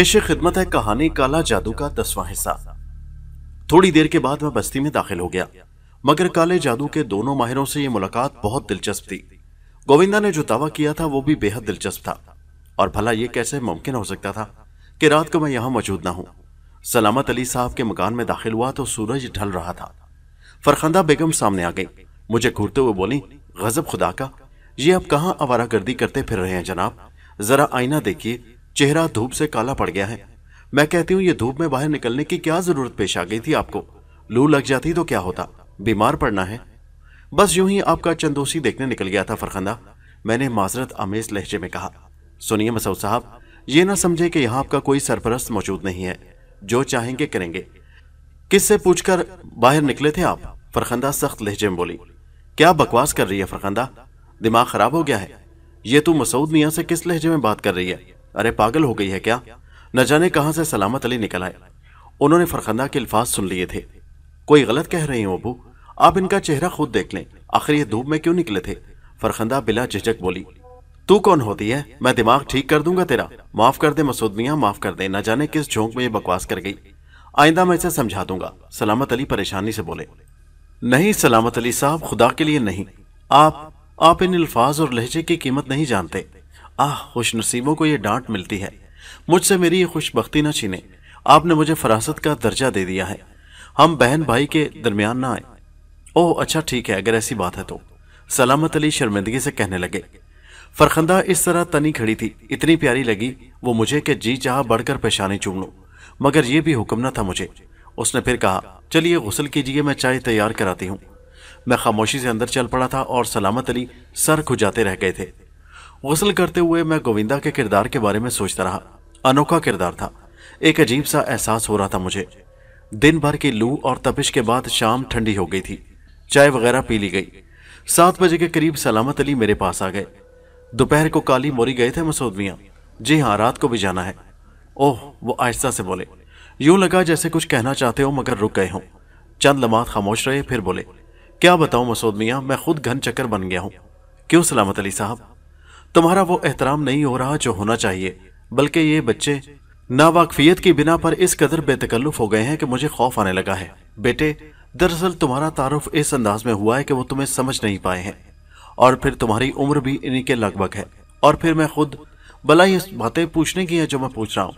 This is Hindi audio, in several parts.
पेशे खिदमत है कहानी काला जादू का दसवां हिस्सा थोड़ी देर के बाद मैं बस्ती में दाखिल हो गया मगर काले जादू के दोनों माहिरों से यह मुलाकात बहुत दिलचस्प थी गोविंदा ने जो दावा किया था वो भी बेहद दिलचस्प था और भला यह कैसे मुमकिन हो सकता था कि रात को मैं यहां मौजूद ना हूं सलामत अली साहब के मकान में दाखिल हुआ तो सूरज ढल रहा था फरखंदा बेगम सामने आ गई मुझे घूरते हुए बोली गजब खुदा का ये आप कहाँ आवारागर्दी करते फिर रहे हैं जनाब जरा आईना देखिए चेहरा धूप से काला पड़ गया है मैं कहती हूँ ये धूप में बाहर निकलने की क्या जरूरत पेश आ गई थी आपको लू लग जाती तो क्या होता बीमार पड़ना है बस यूं ही आपका चंदोसी देखने निकल गया था फरखंदा मैंने माजरत आमेज लहजे में कहा सुनिए मसूद साहब ये ना समझे कि यहाँ आपका कोई सरपरस्त मौजूद नहीं है जो चाहेंगे करेंगे किससे पूछकर बाहर निकले थे आप फरखंदा सख्त लहजे में बोली क्या बकवास कर रही है फरखंदा दिमाग खराब हो गया है ये तू मसूद मियाँ से किस लहजे में बात कर रही है अरे पागल हो गई है क्या न जाने कहां से सलामत अली निकल आए उन्होंने फरखंदा के अल्फाज सुन लिए थे कोई गलत कह रही हो अबू आप इनका चेहरा खुद देख लें आखिर ये धूप में क्यों निकले थे फरखंदा बिला झिझक बोली तू कौन होती है मैं दिमाग ठीक कर दूंगा तेरा माफ कर दे मसूद मियाँ माफ कर दे न जाने किस झोंक में ये बकवास कर गई आइंदा मैं इसे समझा दूंगा सलामत अली परेशानी से बोले नहीं सलामत अली साहब खुदा के लिए नहीं आप आप इन अल्फाज और लहजे की कीमत नहीं जानते आह खुशनसीबों को यह डांट मिलती है मुझसे मेरी ये खुशबख्ती ना छीने आपने मुझे फरासत का दर्जा दे दिया है हम बहन भाई के दरमियान ना आए ओह अच्छा ठीक है अगर ऐसी बात है तो सलामत अली शर्मिंदगी से कहने लगे फरखंदा इस तरह तनी खड़ी थी इतनी प्यारी लगी वो मुझे कि जी चाह बढ़कर पेशानी चूम लू मगर ये भी हुक्म ना था मुझे उसने फिर कहा चलिए गुसल कीजिए मैं चाय तैयार कराती हूँ मैं खामोशी से अंदर चल पड़ा था और सलामत अली सर खुजाते रह गए थे गसल करते हुए मैं गोविंदा के किरदार के बारे में सोचता रहा अनोखा किरदार था एक अजीब सा एहसास हो रहा था मुझे दिन भर की लू और तपिश के बाद शाम ठंडी हो गई थी चाय वगैरह पी ली गई सात बजे के करीब सलामत अली मेरे पास आ गए दोपहर को काली मोरी गए थे मसूद मियाँ जी हाँ रात को भी जाना है ओह वो आहिस्ता से बोले यूं लगा जैसे कुछ कहना चाहते हो मगर रुक गए हों चंद लमात खामोश रहे फिर बोले क्या बताऊं मसूद मियाँ मैं खुद घन चक्कर बन गया हूँ क्यों सलामत अली साहब तुम्हारा वो एहतराम नहीं हो रहा जो होना चाहिए बल्कि ये बच्चे नावाकफियत की बिना पर इस कदर बेतकल्लुफ हो गए हैं कि मुझे खौफ आने लगा है बेटे दरअसल तुम्हारा तारुफ इस अंदाज में हुआ है कि वो तुम्हें समझ नहीं पाए हैं और फिर तुम्हारी उम्र भी इन्हीं के लगभग है और फिर मैं खुद भला ये बातें पूछने की हैं जो मैं पूछ रहा हूँ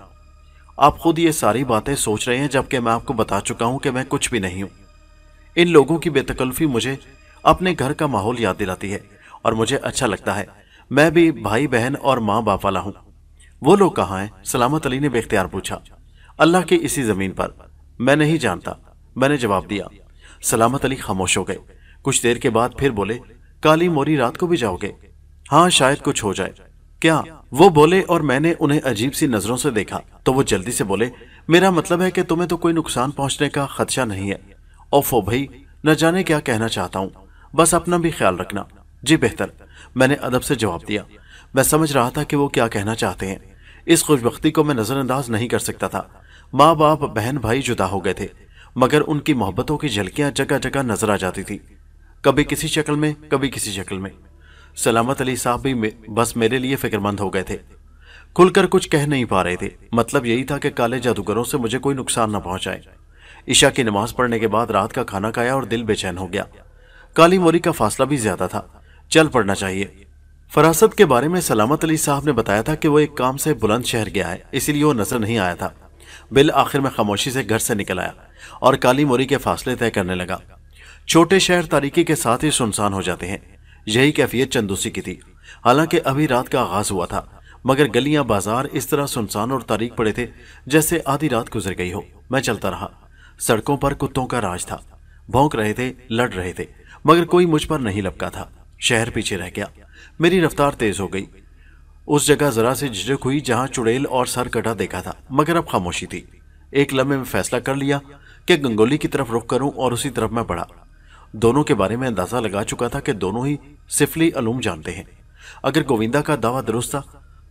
आप खुद ये सारी बातें सोच रहे हैं जबकि मैं आपको बता चुका हूँ कि मैं कुछ भी नहीं हूँ इन लोगों की बेतकल्फी मुझे अपने घर का माहौल याद दिलाती है और मुझे अच्छा लगता है मैं भी भाई बहन और माँ बाप वाला हूँ वो लोग कहाँ हैं सलामत अली ने बेख्तियार पूछा अल्लाह के इसी ज़मीन पर मैं नहीं जानता मैंने जवाब दिया सलामत अली खामोश हो गए कुछ देर के बाद फिर बोले काली मोरी रात को भी जाओगे हाँ शायद कुछ हो जाए क्या वो बोले और मैंने उन्हें अजीब सी नजरों से देखा तो वो जल्दी से बोले मेरा मतलब है कि तुम्हें तो कोई नुकसान पहुंचने का खदशा नहीं है ओफो भाई न जाने क्या कहना चाहता हूँ बस अपना भी ख्याल रखना जी बेहतर मैंने अदब से जवाब दिया मैं समझ रहा था कि वो क्या कहना चाहते हैं इस खुशबख्ती को मैं नज़रअंदाज नहीं कर सकता था माँ बाप बहन भाई जुदा हो गए थे मगर उनकी मोहब्बतों की झलकियां जगह जगह नजर आ जाती थी कभी किसी शक्ल में कभी किसी शक्ल में सलामत अली साहब भी मे, बस मेरे लिए फिक्रमंद हो गए थे खुलकर कुछ कह नहीं पा रहे थे मतलब यही था कि काले जादूगरों से मुझे कोई नुकसान न पहुंचाए ईशा की नमाज पढ़ने के बाद रात का खाना खाया और दिल बेचैन हो गया काली मोरी का फासला भी ज्यादा था चल पड़ना चाहिए फरासत के बारे में सलामत अली साहब ने बताया था कि वो एक काम से बुलंद शहर गया है इसीलिए वो नजर नहीं आया था बिल आखिर में खामोशी से घर से निकल आया और काली मोरी के फासले तय करने लगा छोटे शहर तारीखी के साथ ही सुनसान हो जाते हैं यही कैफियत चंदूसी की थी हालांकि अभी रात का आगाज हुआ था मगर गलियां बाजार इस तरह सुनसान और तारीख पड़े थे जैसे आधी रात गुजर गई हो मैं चलता रहा सड़कों पर कुत्तों का राज था भौंक रहे थे लड़ रहे थे मगर कोई मुझ पर नहीं लपका था शहर पीछे रह गया मेरी रफ्तार तेज हो गई उस जगह जरा से झिझक हुई जहां चुड़ैल और सर कटा देखा था मगर अब खामोशी थी एक लम्हे में फैसला कर लिया कि गंगोली की तरफ रुख करूं और उसी तरफ मैं बढ़ा दोनों के बारे में अंदाजा लगा चुका था कि दोनों ही सिफली अलूम जानते हैं अगर गोविंदा का दावा दुरुस्त था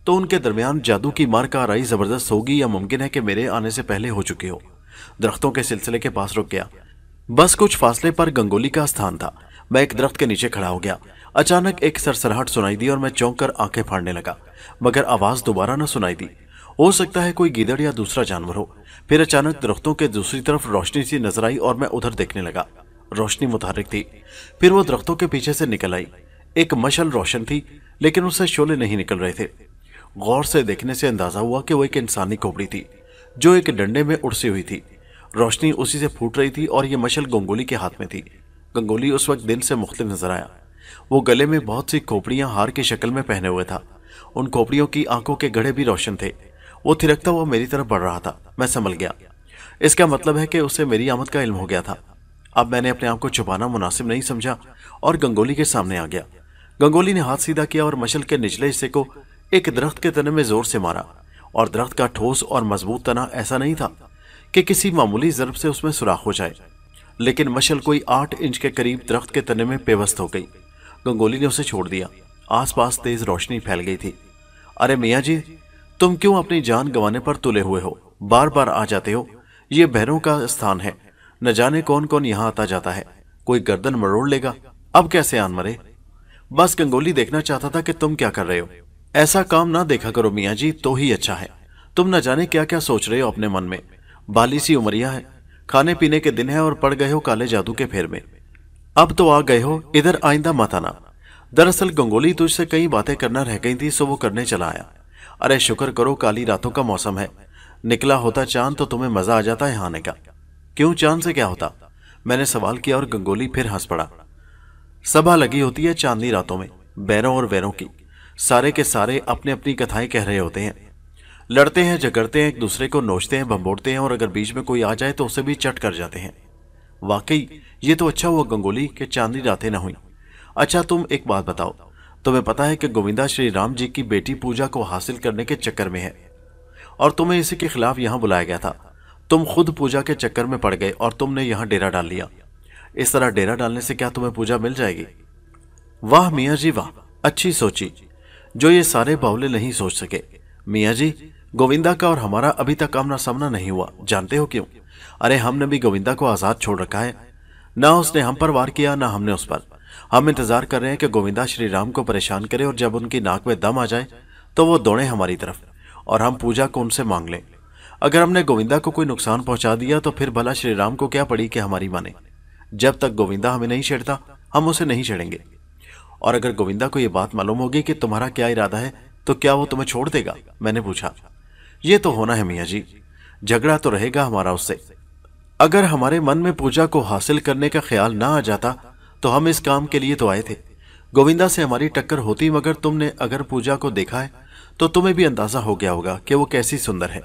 तो उनके दरमियान जादू की मार का आरई जबरदस्त होगी या मुमकिन है कि मेरे आने से पहले हो चुकी हो दरख्तों के सिलसिले के पास रुक गया बस कुछ फासले पर गंगोली का स्थान था मैं एक दरख्त के नीचे खड़ा हो गया अचानक एक सरसराहट सुनाई दी और मैं चौंक कर आंखें फाड़ने लगा मगर आवाज दोबारा न सुनाई दी हो सकता है कोई गिदड़ या दूसरा जानवर हो फिर अचानक दरख्तों के दूसरी तरफ रोशनी सी नजर आई और मैं उधर देखने लगा रोशनी मुतारिक थी फिर वो दरख्तों के पीछे से निकल आई एक मशल रोशन थी लेकिन उससे शोले नहीं निकल रहे थे गौर से देखने से अंदाजा हुआ कि वो एक इंसानी खोपड़ी थी जो एक डंडे में उड़सी हुई थी रोशनी उसी से फूट रही थी और ये मशल गंगोली के हाथ में थी गंगोली उस वक्त दिन से मुख्तलिफ नजर आया वो गले में बहुत सी खोपड़ियां हार की शक्ल में पहने हुए था उन खोपड़ियों की आंखों के गढ़े भी रोशन थे वो थिरकता हुआ मेरी तरफ बढ़ रहा था मैं संभल गया इसका मतलब है कि उसे मेरी आमद का इल्म हो गया था अब मैंने अपने आप को छुपाना मुनासिब नहीं समझा और गंगोली के सामने आ गया गंगोली ने हाथ सीधा किया और मशल के निचले हिस्से को एक दरख्त के तने में जोर से मारा और दरख्त का ठोस और मजबूत तना ऐसा नहीं था कि किसी मामूली जरब से उसमें सुराख हो जाए लेकिन मशल कोई आठ इंच के करीब दरख्त के तने में पेवस्त हो गई गंगोली ने उसे छोड़ दिया आसपास तेज रोशनी फैल गई थी अरे मियाँ जी तुम क्यों अपनी जान गंवाने पर तुले हुए हो बार बार आ जाते हो ये भैरों का स्थान है न जाने कौन कौन यहाँ आता जाता है कोई गर्दन मरोड़ लेगा अब कैसे आन मरे बस गंगोली देखना चाहता था कि तुम क्या कर रहे हो ऐसा काम ना देखा करो मियाँ जी तो ही अच्छा है तुम न जाने क्या क्या सोच रहे हो अपने मन में बाली सी उमरिया है खाने पीने के दिन है और पड़ गए हो काले जादू के फेर में अब तो आ गए हो इधर आइंदा मत आना दरअसल गंगोली तुझसे तो कई बातें करना रह गई थी सो वो करने चला आया अरे शुक्र करो काली रातों का मौसम है निकला होता चांद तो तुम्हें मजा आ जाता है आने का क्यों चांद से क्या होता मैंने सवाल किया और गंगोली फिर हंस पड़ा सभा लगी होती है चांदनी रातों में बैरों और वैरों की सारे के सारे अपने अपनी कथाएं कह रहे होते हैं लड़ते हैं झगड़ते हैं एक दूसरे को नोचते हैं भंबोड़ते हैं और अगर बीच में कोई आ जाए तो उसे भी चट कर जाते हैं वाकई ये तो अच्छा हुआ गंगोली के चांदनी रातें ना हुई अच्छा तुम एक बात बताओ तुम्हें पता है कि गोविंदा श्री राम जी की बेटी पूजा को हासिल करने के चक्कर में है और तुम्हें इसी के खिलाफ यहाँ बुलाया गया था तुम खुद पूजा के चक्कर में पड़ गए और तुमने यहाँ डेरा डाल लिया इस तरह डेरा डालने से क्या तुम्हें पूजा मिल जाएगी वाह मियाँ जी वाह अच्छी सोची जो ये सारे बावले नहीं सोच सके मियाँ जी गोविंदा का और हमारा अभी तक आमना सामना नहीं हुआ जानते हो क्यों अरे हमने भी गोविंदा को आज़ाद छोड़ रखा है ना उसने हम पर वार किया ना हमने उस पर हम इंतज़ार कर रहे हैं कि गोविंदा श्री राम को परेशान करे और जब उनकी नाक में दम आ जाए तो वो दौड़े हमारी तरफ और हम पूजा को उनसे मांग लें अगर हमने गोविंदा को कोई नुकसान पहुंचा दिया तो फिर भला श्री राम को क्या पड़ी कि हमारी माने जब तक गोविंदा हमें नहीं छेड़ता हम उसे नहीं छेड़ेंगे और अगर गोविंदा को यह बात मालूम होगी कि तुम्हारा क्या इरादा है तो क्या वो तुम्हें छोड़ देगा मैंने पूछा ये तो होना है मियाँ जी झगड़ा तो रहेगा हमारा उससे अगर हमारे मन में पूजा को हासिल करने का ख्याल ना आ जाता तो हम इस काम के लिए तो आए थे गोविंदा से हमारी टक्कर होती मगर तुमने अगर पूजा को देखा है तो तुम्हें भी अंदाजा हो गया होगा कि वो कैसी सुंदर है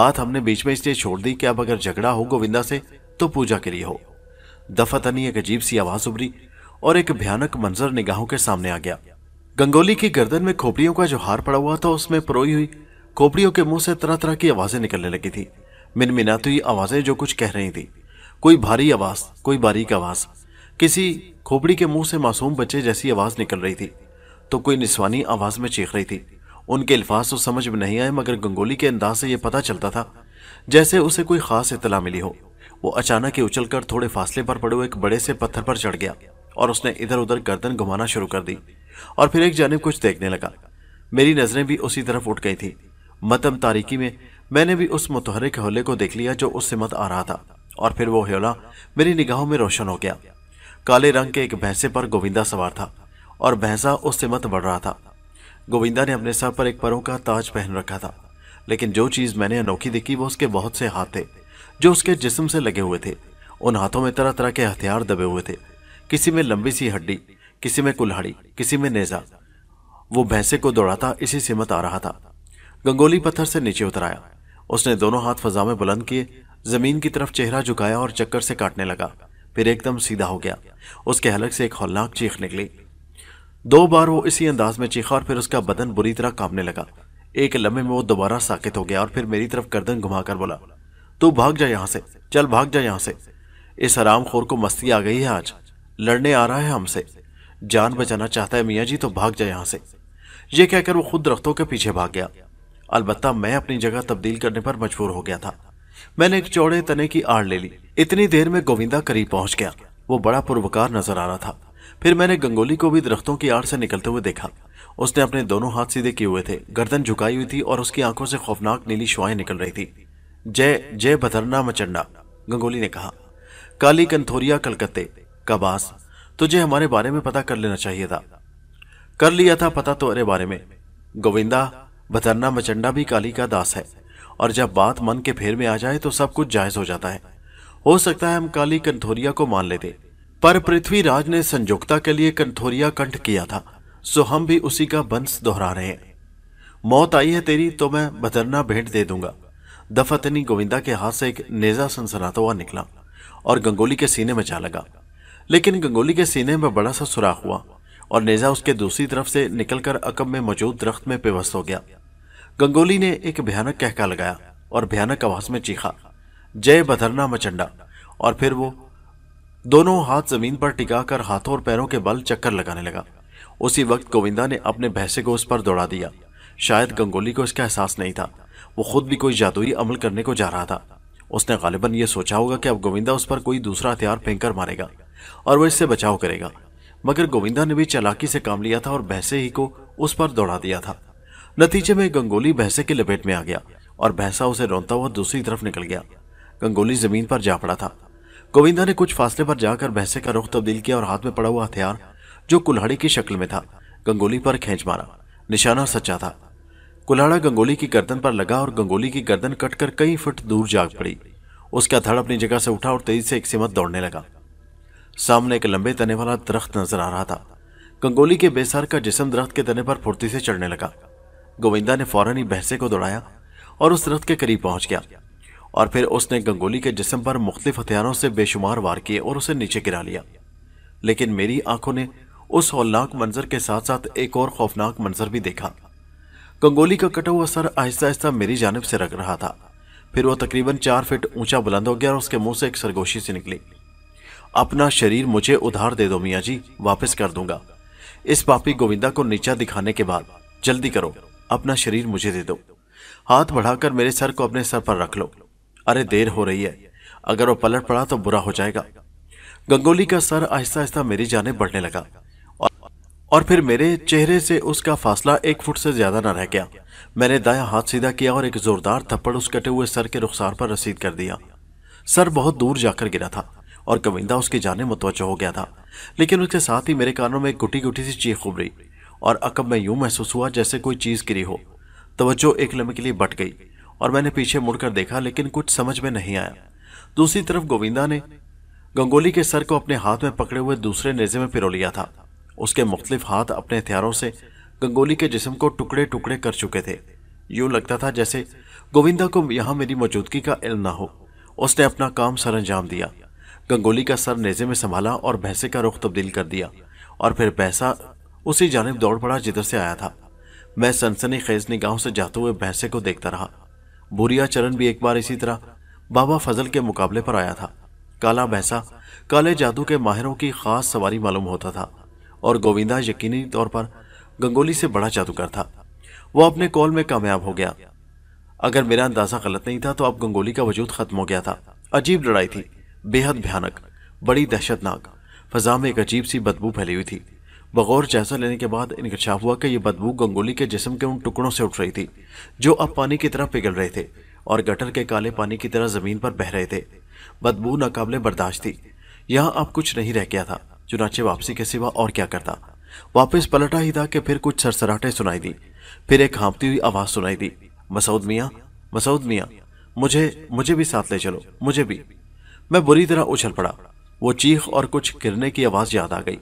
बात हमने बीच में इसलिए छोड़ दी कि अब अगर झगड़ा हो गोविंदा से तो पूजा के लिए हो दफातनी एक अजीब सी आवाज उभरी और एक भयानक मंजर निगाहों के सामने आ गया गंगोली की गर्दन में खोपड़ियों का जो हार पड़ा हुआ था उसमें परोई हुई खोपड़ियों के मुंह से तरह तरह की आवाजें निकलने लगी थी मिनमिनाती तो हुई आवाज़ें जो कुछ कह रही थी कोई भारी आवाज़ कोई बारीक आवाज़ किसी खोपड़ी के मुंह से मासूम बच्चे जैसी आवाज़ निकल रही थी तो कोई निस्वानी आवाज़ में चीख रही थी उनके अल्फाज तो समझ में नहीं आए मगर गंगोली के अंदाज से यह पता चलता था जैसे उसे कोई ख़ास इतला मिली हो वो अचानक ही उछलकर थोड़े फासले पर पड़े हुए एक बड़े से पत्थर पर चढ़ गया और उसने इधर उधर गर्दन घुमाना शुरू कर दी और फिर एक जानब कुछ देखने लगा मेरी नज़रें भी उसी तरफ उठ गई थी मतम तारीकी में मैंने भी उस के हौले को देख लिया जो उस सिमत आ रहा था और फिर वो हौला मेरी निगाहों में रोशन हो गया काले रंग के एक भैंसे पर गोविंदा सवार था और भैंसा उस सिमत बढ़ रहा था गोविंदा ने अपने सर पर एक परों का ताज पहन रखा था लेकिन जो चीज़ मैंने अनोखी दिखी वो उसके बहुत से हाथ थे जो उसके जिस्म से लगे हुए थे उन हाथों में तरह तरह के हथियार दबे हुए थे किसी में लंबी सी हड्डी किसी में कुल्हाड़ी किसी में नेजा वो भैंसे को दौड़ाता इसी सिमत आ रहा था गंगोली पत्थर से नीचे उतर आया उसने दोनों हाथ फजा में बुलंद किए जमीन की तरफ चेहरा झुकाया और चक्कर से काटने लगा फिर एकदम सीधा हो गया उसके हलक से एक हौलनाक चीख निकली दो बार वो इसी अंदाज में चीखा और फिर उसका बदन बुरी तरह कांपने लगा एक लम्बे में वो दोबारा साकित हो गया और फिर मेरी तरफ गर्दन घुमाकर बोला तू भाग जा यहाँ से चल भाग जा यहाँ से इस हराम खोर को मस्ती आ गई है आज लड़ने आ रहा है हमसे जान बचाना चाहता है मियाँ जी तो भाग जाए यहाँ से ये कहकर वो खुद दरख्तों के पीछे भाग गया अलबत्ता मैं अपनी जगह तब्दील करने पर मजबूर हो गया था मैंने एक चौड़े तने की आड़ ले ली इतनी देर में गोविंदा करीब पहुंच गया वो बड़ा पुरवकार नजर आ रहा था फिर मैंने गंगोली को भी दरख्तों की आड़ से निकलते हुए देखा उसने अपने दोनों हाथ सीधे किए हुए थे गर्दन झुकाई हुई थी और उसकी आंखों से खौफनाक नीली शुआएं निकल रही थी जय जय बदरना मचंडा गंगोली ने कहा काली कंथोरिया कलकत्ते कबास तुझे हमारे बारे में पता कर लेना चाहिए था कर लिया था पता तो अरे बारे में गोविंदा बतरना मचंडा भी काली का दास है और जब बात मन के फेर में आ जाए तो सब कुछ जायज हो जाता है हो सकता है हम काली कंथोरिया को मान लेते पर पृथ्वीराज ने संयोगता के लिए कंथोरिया कंठ किया था सो हम भी उसी का वंश दोहरा रहे हैं मौत आई है तेरी तो मैं बतरना भेंट दे दूंगा दफतनी गोविंदा के हाथ से एक नेजा सनसनाता हुआ निकला और गंगोली के सीने में जा लगा लेकिन गंगोली के सीने में बड़ा सा सुराख हुआ और नेज़ा उसके दूसरी तरफ से निकलकर अकब में मौजूद दरख्त में पेवस्त हो गया गंगोली ने एक भयानक कहका लगाया और भयानक आवाज में चीखा जय बधरना मचंडा और फिर वो दोनों हाथ जमीन पर टिकाकर हाथों और पैरों के बल चक्कर लगाने लगा उसी वक्त गोविंदा ने अपने भैंसे को उस पर दौड़ा दिया शायद गंगोली को इसका एहसास नहीं था वो खुद भी कोई जादुई अमल करने को जा रहा था उसने गालिबा यह सोचा होगा कि अब गोविंदा उस पर कोई दूसरा हथियार फेंक मारेगा और वह इससे बचाव करेगा मगर गोविंदा ने भी चलाकी से काम लिया था और भैंसे ही को उस पर दौड़ा दिया था नतीजे में गंगोली भैंसे की लपेट में आ गया और भैंसा उसे रोनता हुआ दूसरी तरफ निकल गया गंगोली जमीन पर जा पड़ा था गोविंदा ने कुछ फासले पर जाकर भैंसे का रुख तब्दील किया और हाथ में पड़ा हुआ हथियार जो कुल्हाड़ी की शक्ल में था गंगोली पर खींच मारा निशाना सच्चा था कुल्हाड़ा गंगोली की गर्दन पर लगा और गंगोली की गर्दन कटकर कई फुट दूर जाग पड़ी उसका धड़ अपनी जगह से उठा और तेजी से एक सिमत दौड़ने लगा सामने एक लंबे तने वाला दरख्त नजर आ रहा था गंगोली के बेसार का जिसम दरख्त के तने पर फुर्ती से चढ़ने लगा गोविंदा ने फौरन ही भैंसे को दौड़ाया और उस दरख्त के करीब पहुंच गया और फिर उसने गंगोली के जिसम पर मुख्तलिफ हथियारों से बेशुमार वार किए और उसे नीचे गिरा लिया लेकिन मेरी आंखों ने उस हौलनाक मंजर के साथ साथ एक और खौफनाक मंजर भी देखा गंगोली का कटा हुआ सर आहिस्ता आहिस्ता मेरी जानब से रख रहा था फिर वह तकरीबन चार फिट ऊंचा बुलंद हो गया और उसके मुंह से एक सरगोशी से निकली अपना शरीर मुझे उधार दे दो मियाँ जी वापस कर दूंगा इस पापी गोविंदा को नीचा दिखाने के बाद जल्दी करो अपना शरीर मुझे दे दो हाथ बढ़ाकर मेरे सर को अपने सर पर रख लो अरे देर हो रही है अगर वो पलट पड़ा तो बुरा हो जाएगा गंगोली का सर आहिस्ता आहिस्ता मेरी जाने बढ़ने लगा और फिर मेरे चेहरे से उसका फासला एक फुट से ज्यादा न रह गया मैंने दाया हाथ सीधा किया और एक जोरदार थप्पड़ उस कटे हुए सर के रुखसार पर रसीद कर दिया सर बहुत दूर जाकर गिरा था और कविंदा उसके जाने मुतवज हो गया था लेकिन उसके साथ ही मेरे कानों में एक गुटी गुटी सी चीख उभरी और अकब में यूं महसूस हुआ जैसे कोई चीज़ गिरी हो तवज्जो एक लम्हे के लिए बट गई और मैंने पीछे मुड़कर देखा लेकिन कुछ समझ में नहीं आया दूसरी तरफ गोविंदा ने गंगोली के सर को अपने हाथ में पकड़े हुए दूसरे नेजे में पिरो लिया था उसके मुख्तलिफ हाथ अपने हथियारों से गंगोली के जिसम को टुकड़े टुकड़े कर चुके थे यूं लगता था जैसे गोविंदा को यहाँ मेरी मौजूदगी का इल्म ना हो उसने अपना काम सरंजाम दिया गंगोली का सर नेजे में संभाला और भैंसे का रुख तब्दील कर दिया और फिर भैंसा उसी जानब दौड़ पड़ा जिधर से आया था मैं सनसनी खेज निगाहों से जाते हुए भैंसे को देखता रहा बुरिया चरण भी एक बार इसी तरह बाबा फजल के मुकाबले पर आया था काला भैंसा काले जादू के माहिरों की खास सवारी मालूम होता था और गोविंदा यकीनी तौर पर गंगोली से बड़ा जादूगर था वह अपने कॉल में कामयाब हो गया अगर मेरा अंदाजा गलत नहीं था तो अब गंगोली का वजूद खत्म हो गया था अजीब लड़ाई थी बेहद भयानक बड़ी दहशतनाक फजा में एक अजीब सी बदबू फैली हुई थी बगौर जायजा लेने के बाद इनकशाफ हुआ कि यह बदबू गंगोली के जिसम के उन टुकड़ों से उठ रही थी जो अब पानी की तरह पिघल रहे थे और गटर के काले पानी की तरह ज़मीन पर बह रहे थे बदबू नाकबले बर्दाश्त थी यहाँ अब कुछ नहीं रह गया था चुनाचे वापसी के सिवा और क्या करता वापस पलटा ही था कि फिर कुछ सरसराटे सुनाई दी फिर एक हाँपती हुई आवाज़ सुनाई दी मसऊद मियाँ मसऊद मियाँ मुझे मुझे भी साथ ले चलो मुझे भी मैं बुरी तरह उछल पड़ा वो चीख और कुछ गिरने की आवाज याद आ गई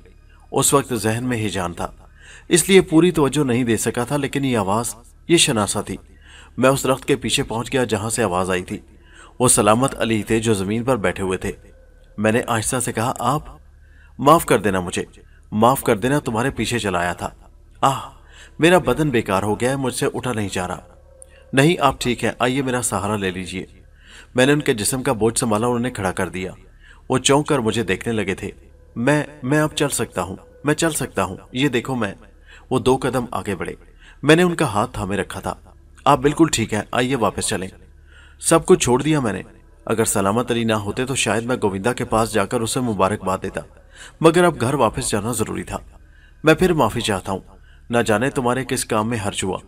उस वक्त जहन में ही जान था इसलिए पूरी तवज्जो नहीं दे सका था लेकिन ये आवाज ये शनासा थी मैं उस दरख्त के पीछे पहुंच गया जहां से आवाज आई थी वो सलामत अली थे जो जमीन पर बैठे हुए थे मैंने आहिस्ता से कहा आप माफ कर देना मुझे माफ कर देना तुम्हारे पीछे चलाया था आह मेरा बदन बेकार हो गया है मुझसे उठा नहीं जा रहा नहीं आप ठीक है आइए मेरा सहारा ले लीजिए मैंने उनके जिसम का बोझ संभाला उन्होंने खड़ा कर दिया वो चौंक कर मुझे देखने लगे थे मैं मैं अब चल सकता हूँ मैं चल सकता हूँ ये देखो मैं वो दो कदम आगे बढ़े मैंने उनका हाथ थामे रखा था आप बिल्कुल ठीक है आइए वापस चलें सब कुछ छोड़ दिया मैंने अगर सलामत अली ना होते तो शायद मैं गोविंदा के पास जाकर उसे मुबारकबाद देता मगर अब घर वापस जाना जरूरी था मैं फिर माफी चाहता हूँ ना जाने तुम्हारे किस काम में हर्ज हुआ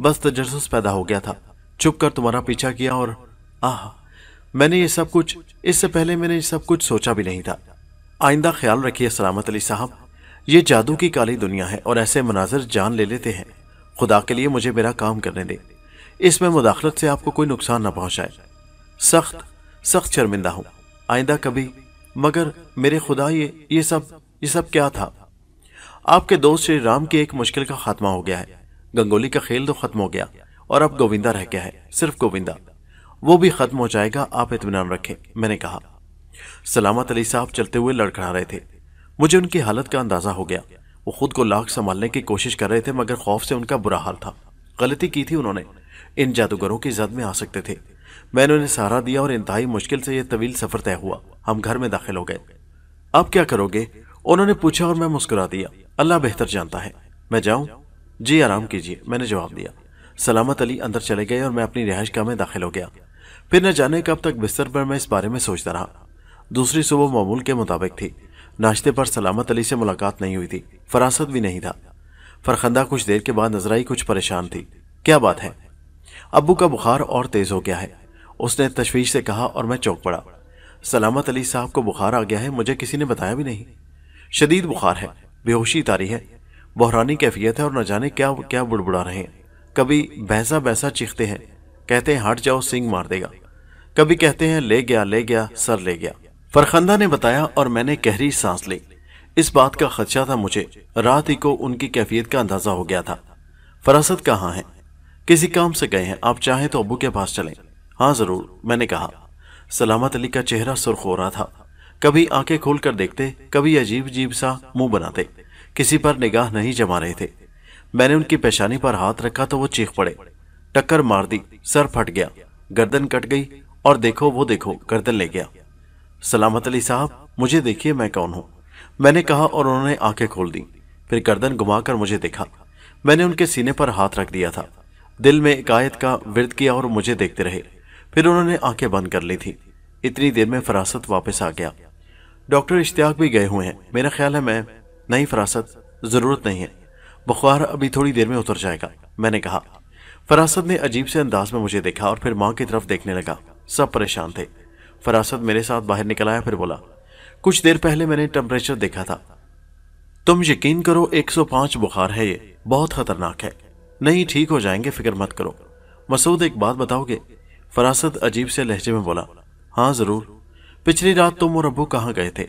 बस तजस पैदा हो गया था चुप कर तुम्हारा पीछा किया और आह मैंने ये सब कुछ इससे पहले मैंने सब कुछ सोचा भी नहीं था आइंदा ख्याल रखिए सलामत अली साहब ये जादू की काली दुनिया है और ऐसे मनाजर जान ले लेते हैं खुदा के लिए मुझे मेरा काम करने दे इसमें मुदाखलत से आपको कोई नुकसान ना पहुंचाए सख्त सख्त शर्मिंदा हूं आइंदा कभी मगर मेरे खुदा ये ये सब ये सब क्या था आपके दोस्त श्री राम की एक मुश्किल का खात्मा हो गया है गंगोली का खेल तो खत्म हो गया और अब गोविंदा रह गया है सिर्फ गोविंदा वो भी ख़त्म हो जाएगा आप इतमान रखें मैंने कहा सलामत अली साहब चलते हुए लड़खड़ा रहे थे मुझे उनकी हालत का अंदाज़ा हो गया वो खुद को लाख संभालने की कोशिश कर रहे थे मगर खौफ से उनका बुरा हाल था गलती की थी उन्होंने इन जादूगरों की जद में आ सकते थे मैंने उन्हें सहारा दिया और इंतहाई मुश्किल से यह तवील सफ़र तय हुआ हम घर में दाखिल हो गए अब क्या करोगे उन्होंने पूछा और मैं मुस्कुरा दिया अल्लाह बेहतर जानता है मैं जाऊं जी आराम कीजिए मैंने जवाब दिया सलामत अली अंदर चले गए और मैं अपनी रिहाइश गाह में दाखिल हो गया फिर न जाने कब तक बिस्तर पर मैं इस बारे में सोचता रहा दूसरी सुबह मामूल के मुताबिक थी नाश्ते पर सलामत अली से मुलाकात नहीं हुई थी फरासत भी नहीं था फरखंदा कुछ देर के बाद नजराई कुछ परेशान थी क्या बात है अबू का बुखार और तेज हो गया है उसने तशवीश से कहा और मैं चौंक पड़ा सलामत अली साहब को बुखार आ गया है मुझे किसी ने बताया भी नहीं शदीद बुखार है बेहोशी तारी है बहरानी कैफियत है और न जाने क्या क्या बुड़बुड़ा रहे हैं कभी बैसा बैसा चीखते हैं कहते हैं हट जाओ सिंह मार देगा कभी कहते हैं ले गया ले गया सर ले गया फरखंदा ने बताया और मैंने गहरी सांस ली इस बात का खदशा था मुझे रात ही को उनकी कैफियत का अंदाजा हो गया था फरासत कहाँ है किसी काम से गए हैं आप चाहें तो अबू के पास चलें हाँ जरूर मैंने कहा सलामत अली का चेहरा सुर्ख हो रहा था कभी आंखें खोल कर देखते कभी अजीब अजीब सा मुंह बनाते किसी पर निगाह नहीं जमा रहे थे मैंने उनकी पेशानी पर हाथ रखा तो वो चीख पड़े टक्कर मार दी सर फट गया गर्दन कट गई और देखो वो देखो गर्दन ले गया सलामत अली साहब मुझे देखिए मैं कौन हूं मैंने कहा और उन्होंने आंखें खोल दी फिर गर्दन घुमाकर मुझे देखा मैंने उनके सीने पर हाथ रख दिया था दिल में एकायत का विरत किया और मुझे देखते रहे फिर उन्होंने आंखें बंद कर ली थी इतनी देर में फरासत वापस आ गया डॉक्टर इश्तियाक भी गए हुए हैं मेरा ख्याल है मैं नई फरासत ज़रूरत नहीं है बुखार अभी थोड़ी देर में उतर जाएगा मैंने कहा फरासत ने अजीब से अंदाज में मुझे देखा और फिर माँ की तरफ देखने लगा सब परेशान थे फरासत मेरे साथ बाहर निकल आया फिर बोला कुछ देर पहले मैंने टेम्परेचर देखा था तुम यकीन करो 105 बुखार है ये बहुत खतरनाक है नहीं ठीक हो जाएंगे फिक्र मत करो मसूद एक बात बताओगे फरासत अजीब से लहजे में बोला हाँ ज़रूर पिछली रात तुम और अबू कहाँ गए थे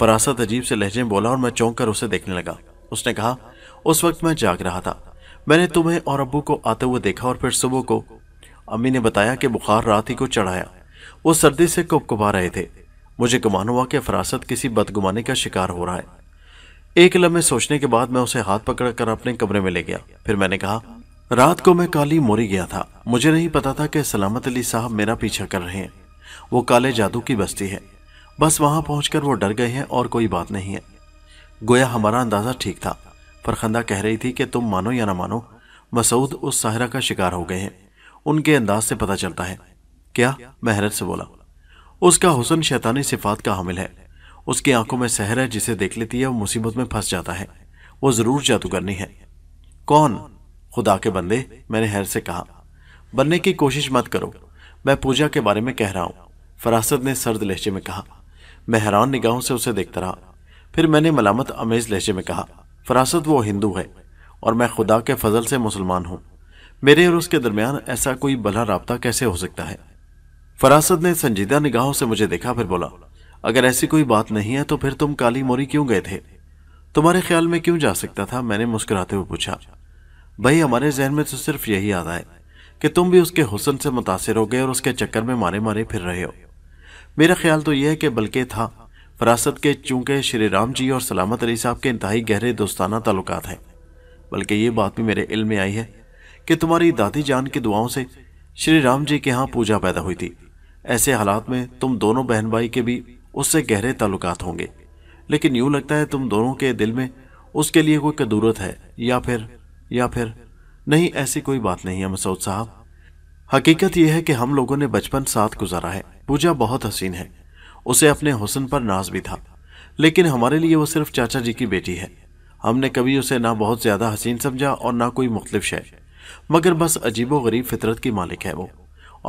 फरासत अजीब से लहजे में बोला और मैं चौंक कर उसे देखने लगा उसने कहा उस वक्त मैं जाग रहा था मैंने तुम्हें और अबू को आते हुए देखा और फिर सुबह को अम्मी ने बताया कि बुखार रात ही को चढ़ाया वो सर्दी से कुपकुपा रहे थे मुझे गुमान हुआ कि फरासत किसी बदगुमानी का शिकार हो रहा है एक लम्बे सोचने के बाद मैं उसे हाथ पकड़ कर अपने कमरे में ले गया फिर मैंने कहा रात को मैं काली मोरी गया था मुझे नहीं पता था कि सलामत अली साहब मेरा पीछा कर रहे हैं वो काले जादू की बस्ती है बस वहां पहुंचकर वो डर गए हैं और कोई बात नहीं है गोया हमारा अंदाजा ठीक था फरखंदा कह रही थी कि तुम मानो या ना मानो मसूद उस सहरा का शिकार हो गए हैं उनके अंदाज से पता चलता है क्या मैं हैरत से बोला उसका हुसन शैतानी सिफात का हामिल है उसकी आंखों में सहर है जिसे देख लेती है वो मुसीबत में फंस जाता है वो जरूर जादूगरनी है कौन खुदा के बंदे मैंने हैर से कहा बनने की कोशिश मत करो मैं पूजा के बारे में कह रहा हूँ फरासत ने सर्द लहजे में कहा मैं हैरान निगाहों से उसे देखता रहा फिर मैंने मलामत अमेज लहजे में कहा फरासत वो हिंदू है और मैं खुदा के फजल से मुसलमान हूँ मेरे और उसके दरमियान ऐसा कोई भला रबता कैसे हो सकता है फरासत ने संजीदा निगाहों से मुझे देखा फिर बोला अगर ऐसी कोई बात नहीं है तो फिर तुम काली मोरी क्यों गए थे तुम्हारे ख्याल में क्यों जा सकता था मैंने मुस्कुराते हुए पूछा भाई हमारे जहन में तो सिर्फ यही आता है कि तुम भी उसके हुसन से मुतासर हो गए और उसके चक्कर में मारे मारे फिर रहे हो मेरा ख्याल तो यह है कि बल्कि था फरासत के चूंकि श्री राम जी और सलामत अली साहब के इंतहाई गहरे दोस्ताना ताल्लुक हैं बल्कि ये बात भी मेरे इल्म में आई है कि तुम्हारी दादी जान की दुआओं से श्री राम जी के यहाँ पूजा पैदा हुई थी ऐसे हालात में तुम दोनों बहन भाई के भी उससे गहरे ताल्लुक होंगे लेकिन यूँ लगता है तुम दोनों के दिल में उसके लिए कोई कदूरत है या फिर या फिर नहीं ऐसी कोई बात नहीं है मसूद साहब हकीकत यह है कि हम लोगों ने बचपन साथ गुजारा है पूजा बहुत हसीन है उसे अपने हुसन पर नाज भी था लेकिन हमारे लिए वो सिर्फ चाचा जी की बेटी है हमने कभी उसे ना बहुत ज़्यादा हसीन समझा और ना कोई मुख्तलिफ शय मगर बस अजीबो गरीब फितरत की मालिक है वो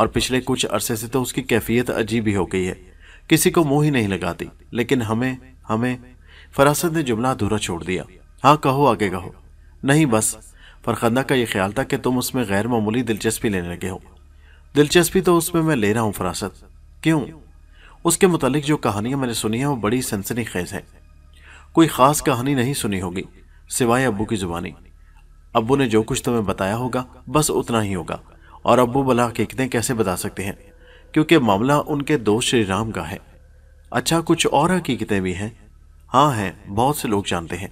और पिछले कुछ अरसे से तो उसकी कैफियत अजीब ही हो गई है किसी को मुंह ही नहीं लगाती लेकिन हमें हमें फरासत ने जुमला अधूरा छोड़ दिया हाँ कहो आगे कहो नहीं बस फरखंदा का यह ख्याल था कि तुम उसमें गैर मामूली दिलचस्पी लेने लगे हो दिलचस्पी तो उसमें मैं ले रहा हूँ फरासत क्यों उसके मुतालिक जो कहानियां मैंने सुनी हैं वो बड़ी सनसनी खेज है कोई ख़ास कहानी नहीं सुनी होगी सिवाय अबू की ज़ुबानी अबू ने जो कुछ तुम्हें बताया होगा बस उतना ही होगा और अबू भला हकीकतें कैसे बता सकते हैं क्योंकि मामला उनके दोस्त श्री राम का है अच्छा कुछ और हकीकतें भी हैं हाँ हैं बहुत से लोग जानते हैं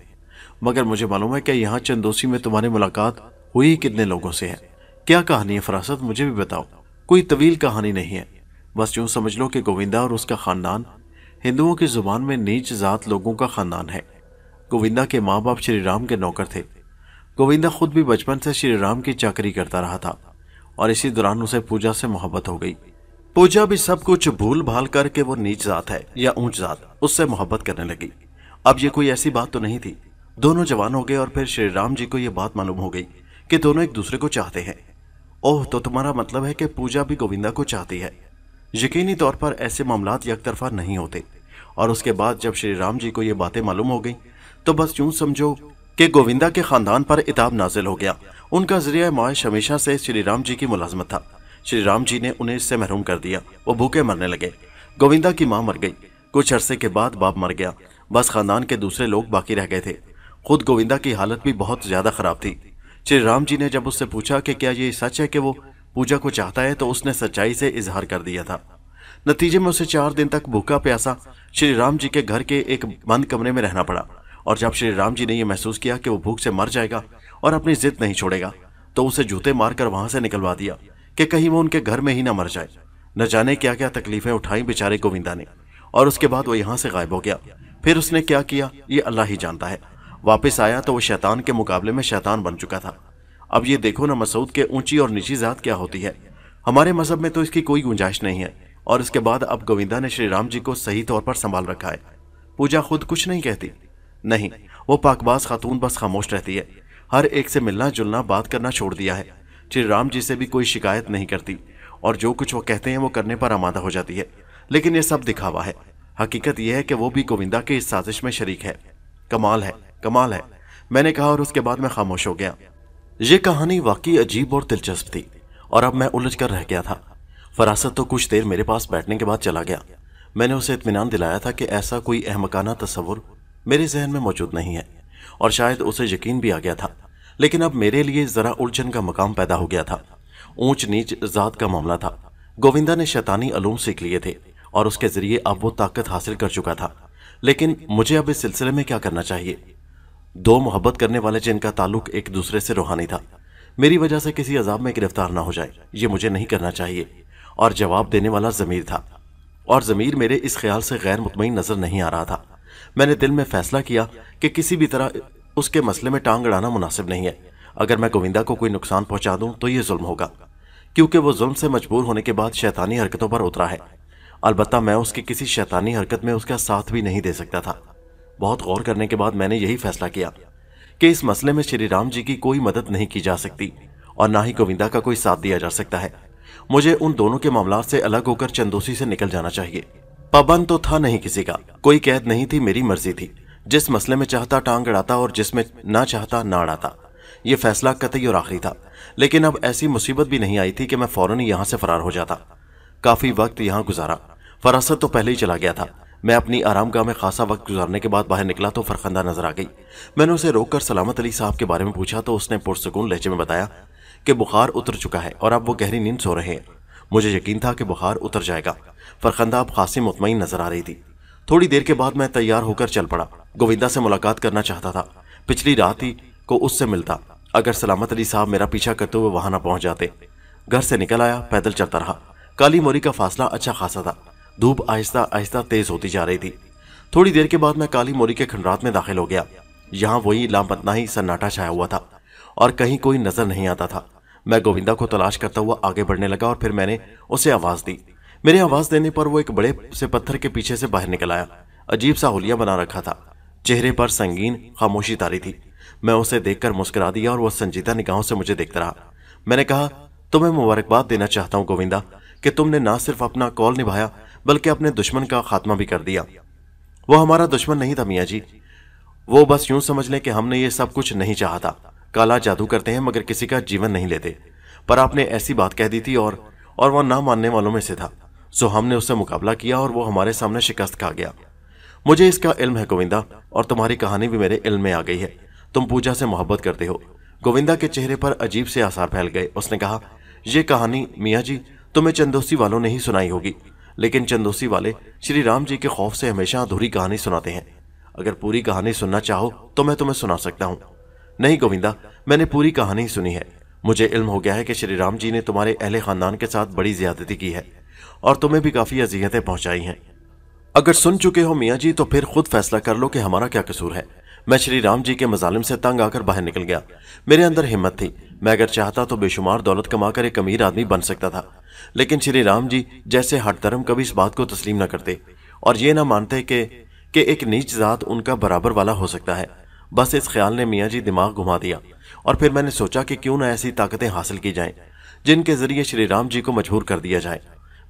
मगर मुझे मालूम है कि यहाँ चंदोसी में तुम्हारी मुलाकात हुई कितने लोगों से है क्या कहानी है फरासत मुझे भी बताओ कोई तवील कहानी नहीं है बस यूं समझ लो कि गोविंदा और उसका ख़ानदान हिंदुओं की ज़ुबान में नीच जात लोगों का ख़ानदान है गोविंदा के माँ बाप श्री राम के नौकर थे गोविंदा खुद भी बचपन से श्री राम की चाकरी करता रहा था और इसी दौरान उसे पूजा से मोहब्बत हो गई पूजा भी सब कुछ भूल भाल करके वो नीच जात है या ऊंच जात उससे मोहब्बत करने लगी अब ये कोई ऐसी बात तो नहीं थी दोनों जवान हो गए और फिर श्री राम जी को यह बात मालूम हो गई कि दोनों एक दूसरे को चाहते हैं ओह तो तुम्हारा मतलब है कि पूजा भी गोविंदा को चाहती है यकीनी तौर पर ऐसे मामला तरफा नहीं होते और उसके बाद जब श्री राम जी को ये बातें मालूम हो गई तो बस यूं समझो कि गोविंदा के खानदान पर इताब नाजिल हो गया उनका जरिया मुआश हमेशा से श्री राम जी की मुलाजमत था श्री राम जी ने उन्हें इससे महरूम कर दिया वो भूखे मरने लगे गोविंदा की माँ मर गई कुछ अरसे के बाद बाप मर गया बस खानदान के दूसरे लोग बाकी रह गए थे खुद गोविंदा की हालत भी बहुत ज्यादा खराब थी श्री राम जी ने जब उससे पूछा कि क्या ये सच है कि वो पूजा को चाहता है तो उसने सच्चाई से इजहार कर दिया था नतीजे में उसे चार दिन तक भूखा प्यासा श्री राम जी के घर के एक बंद कमरे में रहना पड़ा और जब श्री राम जी ने यह महसूस किया कि वो भूख से मर जाएगा और अपनी जिद नहीं छोड़ेगा तो उसे जूते मारकर वहां से निकलवा दिया कि कहीं वो उनके घर में ही ना मर जाए न जाने क्या क्या तकलीफें उठाई बेचारे गोविंदा ने और उसके बाद वो यहाँ से गायब हो गया फिर उसने क्या किया ये अल्लाह ही जानता है वापिस आया तो वो शैतान के मुकाबले में शैतान बन चुका था अब ये देखो ना मसूद के ऊंची और निची जात क्या होती है हमारे मजहब में तो इसकी कोई गुंजाइश नहीं है और इसके बाद अब गोविंदा ने श्री राम जी को सही तौर पर संभाल रखा है पूजा खुद कुछ नहीं कहती नहीं वो पाकबाज खातून बस खामोश रहती है हर एक से मिलना जुलना बात करना छोड़ दिया है श्री राम जी से भी कोई शिकायत नहीं करती और जो कुछ वो कहते हैं वो करने पर आमादा हो जाती है लेकिन ये सब दिखावा है हकीकत यह है कि वो भी गोविंदा के इस साजिश में शरीक है कमाल है कमाल है मैंने कहा और उसके बाद मैं खामोश हो गया ये कहानी वाकई अजीब और दिलचस्प थी और अब मैं उलझ कर रह गया था फरासत तो कुछ देर मेरे पास बैठने के बाद चला गया मैंने उसे इतमान दिलाया था कि ऐसा कोई अहमकाना तस्वुर मेरे जहन में मौजूद नहीं है और शायद उसे यकीन भी आ गया था लेकिन अब मेरे लिए ज़रा उलझन का मकाम पैदा हो गया था ऊंच नीच जात का मामला था गोविंदा ने शैतानी अलूम सीख लिए थे और उसके जरिए अब वो ताकत हासिल कर चुका था लेकिन मुझे अब इस सिलसिले में क्या करना चाहिए दो मोहब्बत करने वाले जिनका ताल्लुक एक दूसरे से रूहानी था मेरी वजह से किसी अजाब में गिरफ्तार ना हो जाए ये मुझे नहीं करना चाहिए और जवाब देने वाला ज़मीर था और ज़मीर मेरे इस ख्याल से गैर मुतमिन नज़र नहीं आ रहा था मैंने दिल में फैसला किया कि किसी भी तरह उसके मसले में टांग अड़ाना मुनासिब नहीं है अगर मैं गोविंदा को कोई नुकसान पहुंचा दूं तो यह जुल्म होगा क्योंकि वो जुल्म से मजबूर होने के बाद शैतानी हरकतों पर उतरा है अलबत्ता मैं उसकी किसी शैतानी हरकत में उसका साथ भी नहीं दे सकता था बहुत गौर करने के बाद मैंने यही फैसला किया कि इस मसले में श्री राम जी की कोई मदद नहीं की जा सकती और ना ही गोविंदा का कोई साथ दिया जा सकता है मुझे उन दोनों के मामला से अलग होकर चंदोसी से निकल जाना चाहिए पबन तो था नहीं किसी का कोई कैद नहीं थी मेरी मर्जी थी जिस मसले में चाहता टांग अड़ाता और जिसमें ना चाहता ना अड़ाता यह फैसला कतई और आखिरी था लेकिन अब ऐसी मुसीबत भी नहीं आई थी कि मैं फौरन ही से फरार हो जाता काफी वक्त यहां गुजारा फरासत तो पहले ही चला गया था मैं अपनी आरामगाह में खासा वक्त गुजारने के बाद बाहर निकला तो फरखंदा नजर आ गई मैंने उसे रोककर सलामत अली साहब के बारे में पूछा तो उसने पुरसकून लहजे में बताया कि बुखार उतर चुका है और अब वो गहरी नींद सो रहे हैं मुझे यकीन था कि बुखार उतर जाएगा फरखंदा अब खासी मुतमिन नजर आ रही थी थोड़ी देर के बाद मैं तैयार होकर चल पड़ा गोविंदा से मुलाकात करना चाहता था पिछली रात ही को उससे मिलता अगर सलामत अली साहब मेरा पीछा करते हुए वहां ना पहुंच जाते घर से निकल आया पैदल चलता रहा काली मोरी का फासला अच्छा खासा था धूप आहिस्ता आहिस्ता तेज होती जा रही थी थोड़ी देर के बाद मैं काली मोरी के खंडरात में दाखिल हो गया यहाँ वही लामपतना ही सन्नाटा छाया हुआ था और कहीं कोई नजर नहीं आता था मैं गोविंदा को तलाश करता हुआ आगे बढ़ने लगा और फिर मैंने उसे आवाज दी मेरे आवाज देने पर वो एक बड़े से पत्थर के पीछे से बाहर निकल आया अजीब सा होलिया बना रखा था चेहरे पर संगीन खामोशी तारी थी मैं उसे देखकर मुस्कुरा दिया और वह संजीदा निगाहों से मुझे देखता रहा मैंने कहा तुम्हें मुबारकबाद देना चाहता हूँ गोविंदा कि तुमने ना सिर्फ अपना कॉल निभाया बल्कि अपने दुश्मन का खात्मा भी कर दिया वो हमारा दुश्मन नहीं था मियाँ जी वो बस यूं समझ लें कि हमने ये सब कुछ नहीं चाहा था काला जादू करते हैं मगर किसी का जीवन नहीं लेते पर आपने ऐसी बात कह दी थी और और वह ना मानने वालों में से था सो हमने उससे मुकाबला किया और वो हमारे सामने शिकस्त खा गया मुझे इसका इल्म है गोविंदा और तुम्हारी कहानी भी मेरे इल्म में आ गई है तुम पूजा से मोहब्बत करते हो गोविंदा के चेहरे पर अजीब से आसार फैल गए उसने कहा यह कहानी मियाँ जी तुम्हें चंदोसी वालों ने ही सुनाई होगी लेकिन चंदोसी वाले श्री राम जी के खौफ से हमेशा अधूरी कहानी सुनाते हैं अगर पूरी कहानी सुनना चाहो तो मैं तुम्हें सुना सकता हूँ नहीं गोविंदा मैंने पूरी कहानी सुनी है मुझे इल्म हो गया है कि श्री राम जी ने तुम्हारे अहले खानदान के साथ बड़ी ज्यादती की है और तुम्हें भी काफी अजियतें पहुंचाई हैं अगर सुन चुके हो मियाँ जी तो फिर खुद फैसला कर लो कि हमारा क्या कसूर है मैं श्री राम जी के मजालिम से तंग आकर बाहर निकल गया मेरे अंदर हिम्मत थी मैं अगर चाहता तो बेशुमार दौलत कमाकर एक अमीर आदमी बन सकता था लेकिन श्री राम जी जैसे हट धर्म कभी इस बात को तस्लीम न करते और ये ना मानते कि कि एक नीच जात उनका बराबर वाला हो सकता है बस इस ख्याल ने मियाँ जी दिमाग घुमा दिया और फिर मैंने सोचा कि क्यों ना ऐसी ताकतें हासिल की जाएं जिनके जरिए श्री राम जी को मजबूर कर दिया जाए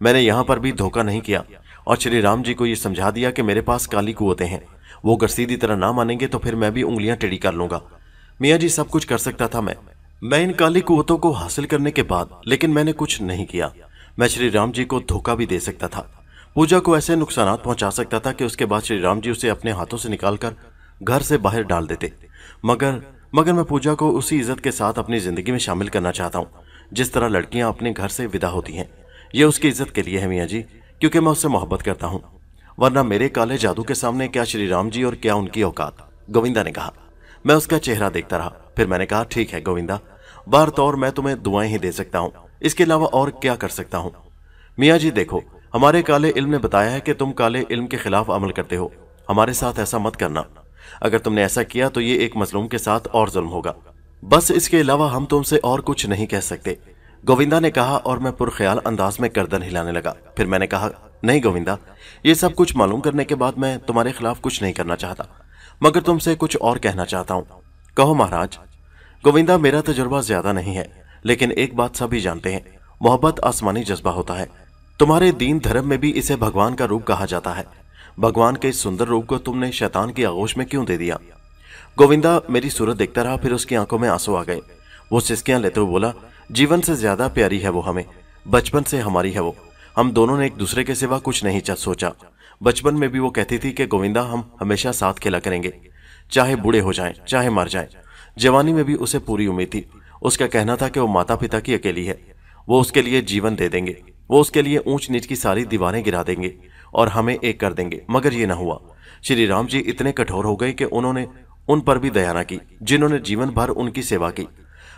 मैंने यहाँ पर भी धोखा नहीं किया और श्री राम जी को ये समझा दिया कि मेरे पास काली कुतें हैं वो अगर सीधी तरह ना मानेंगे तो फिर मैं भी उंगलियां टेढ़ी कर लूंगा मियाँ जी सब कुछ कर सकता था मैं मैं इन काली कुतों को हासिल करने के बाद लेकिन मैंने कुछ नहीं किया मैं श्री राम जी को धोखा भी दे सकता था पूजा को ऐसे नुकसान पहुंचा सकता था कि उसके बाद श्री राम जी उसे अपने हाथों से निकालकर घर से बाहर डाल देते मगर मगर मैं पूजा को उसी इज्जत के साथ अपनी जिंदगी में शामिल करना चाहता हूँ जिस तरह लड़कियां अपने घर से विदा होती हैं यह उसकी इज्जत के लिए है मियाँ जी क्योंकि मैं उससे मोहब्बत करता हूँ वरना मेरे काले जादू के सामने क्या श्री राम जी और क्या उनकी औकात गोविंदा ने कहा मैं उसका चेहरा देखता रहा फिर मैंने कहा ठीक है गोविंदा बार तौर तो मैं तुम्हें दुआएं ही दे सकता हूँ इसके अलावा और क्या कर सकता हूँ मियाँ जी देखो हमारे काले इल्म ने बताया है कि तुम काले इल्म के खिलाफ अमल करते हो हमारे साथ ऐसा मत करना अगर तुमने ऐसा किया तो ये एक मजलूम के साथ और जुल्म होगा बस इसके अलावा हम तुमसे और कुछ नहीं कह सकते गोविंदा ने कहा और मैं पुरख्याल अंदाज में गर्दन हिलाने लगा फिर मैंने कहा नहीं गोविंदा ये सब कुछ मालूम करने के बाद मैं तुम्हारे खिलाफ कुछ नहीं करना चाहता मगर तुमसे कुछ और कहना चाहता हूँ कहो महाराज गोविंदा मेरा तजुर्बा ज्यादा नहीं है लेकिन एक बात सभी जानते हैं मोहब्बत आसमानी जज्बा होता है तुम्हारे दीन धर्म में भी इसे भगवान का रूप कहा जाता है भगवान के इस सुंदर रूप को तुमने शैतान की आगोश में क्यों दे दिया गोविंदा मेरी सूरत देखता रहा फिर उसकी आंखों में आंसू आ गए वो सिस्कियां लेते हुए बोला जीवन से ज्यादा प्यारी है वो हमें बचपन से हमारी है वो हम दोनों ने एक दूसरे के सिवा कुछ नहीं सोचा बचपन में भी वो कहती थी कि गोविंदा हम हमेशा साथ खेला करेंगे चाहे बूढ़े हो जाएं, चाहे मर जाएं। जवानी में भी उसे पूरी उम्मीद थी उसका कहना था कि वो माता पिता की अकेली है वो उसके लिए जीवन दे देंगे वो उसके लिए ऊंच नीच की सारी दीवारें गिरा देंगे और हमें एक कर देंगे मगर ये ना हुआ श्री राम जी इतने कठोर हो गए कि उन्होंने उन पर भी दया ना की जिन्होंने जीवन भर उनकी सेवा की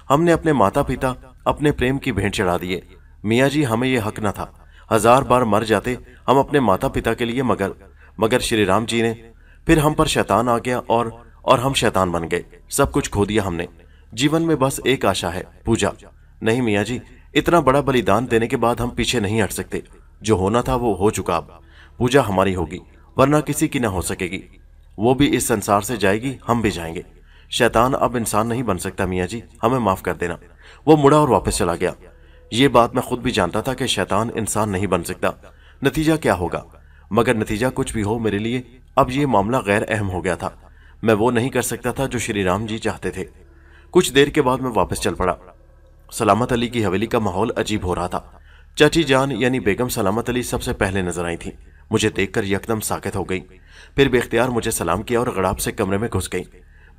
हमने अपने माता पिता अपने प्रेम की भेंट चढ़ा दिए मियाँ जी हमें यह हक न था हजार बार मर जाते हम अपने माता पिता के लिए मगर मगर श्री राम जी ने फिर हम पर शैतान आ गया और और हम शैतान बन गए सब कुछ खो दिया हमने जीवन में बस एक आशा है पूजा नहीं मियाँ जी इतना बड़ा बलिदान देने के बाद हम पीछे नहीं हट सकते जो होना था वो हो चुका अब पूजा हमारी होगी वरना किसी की ना हो सकेगी वो भी इस संसार से जाएगी हम भी जाएंगे शैतान अब इंसान नहीं बन सकता मियाँ जी हमें माफ कर देना वो मुड़ा और वापस चला गया ये बात मैं खुद भी जानता था कि शैतान इंसान नहीं बन सकता नतीजा क्या होगा मगर नतीजा कुछ भी हो मेरे लिए अब ये मामला गैर अहम हो गया था मैं वो नहीं कर सकता था जो श्री राम जी चाहते थे कुछ देर के बाद मैं वापस चल पड़ा सलामत अली की हवेली का माहौल अजीब हो रहा था चाची जान यानी बेगम सलामत अली सबसे पहले नजर आई थी मुझे देखकर यकदम साकित हो गई फिर बेख्तियार मुझे सलाम किया और गड़ाप से कमरे में घुस गई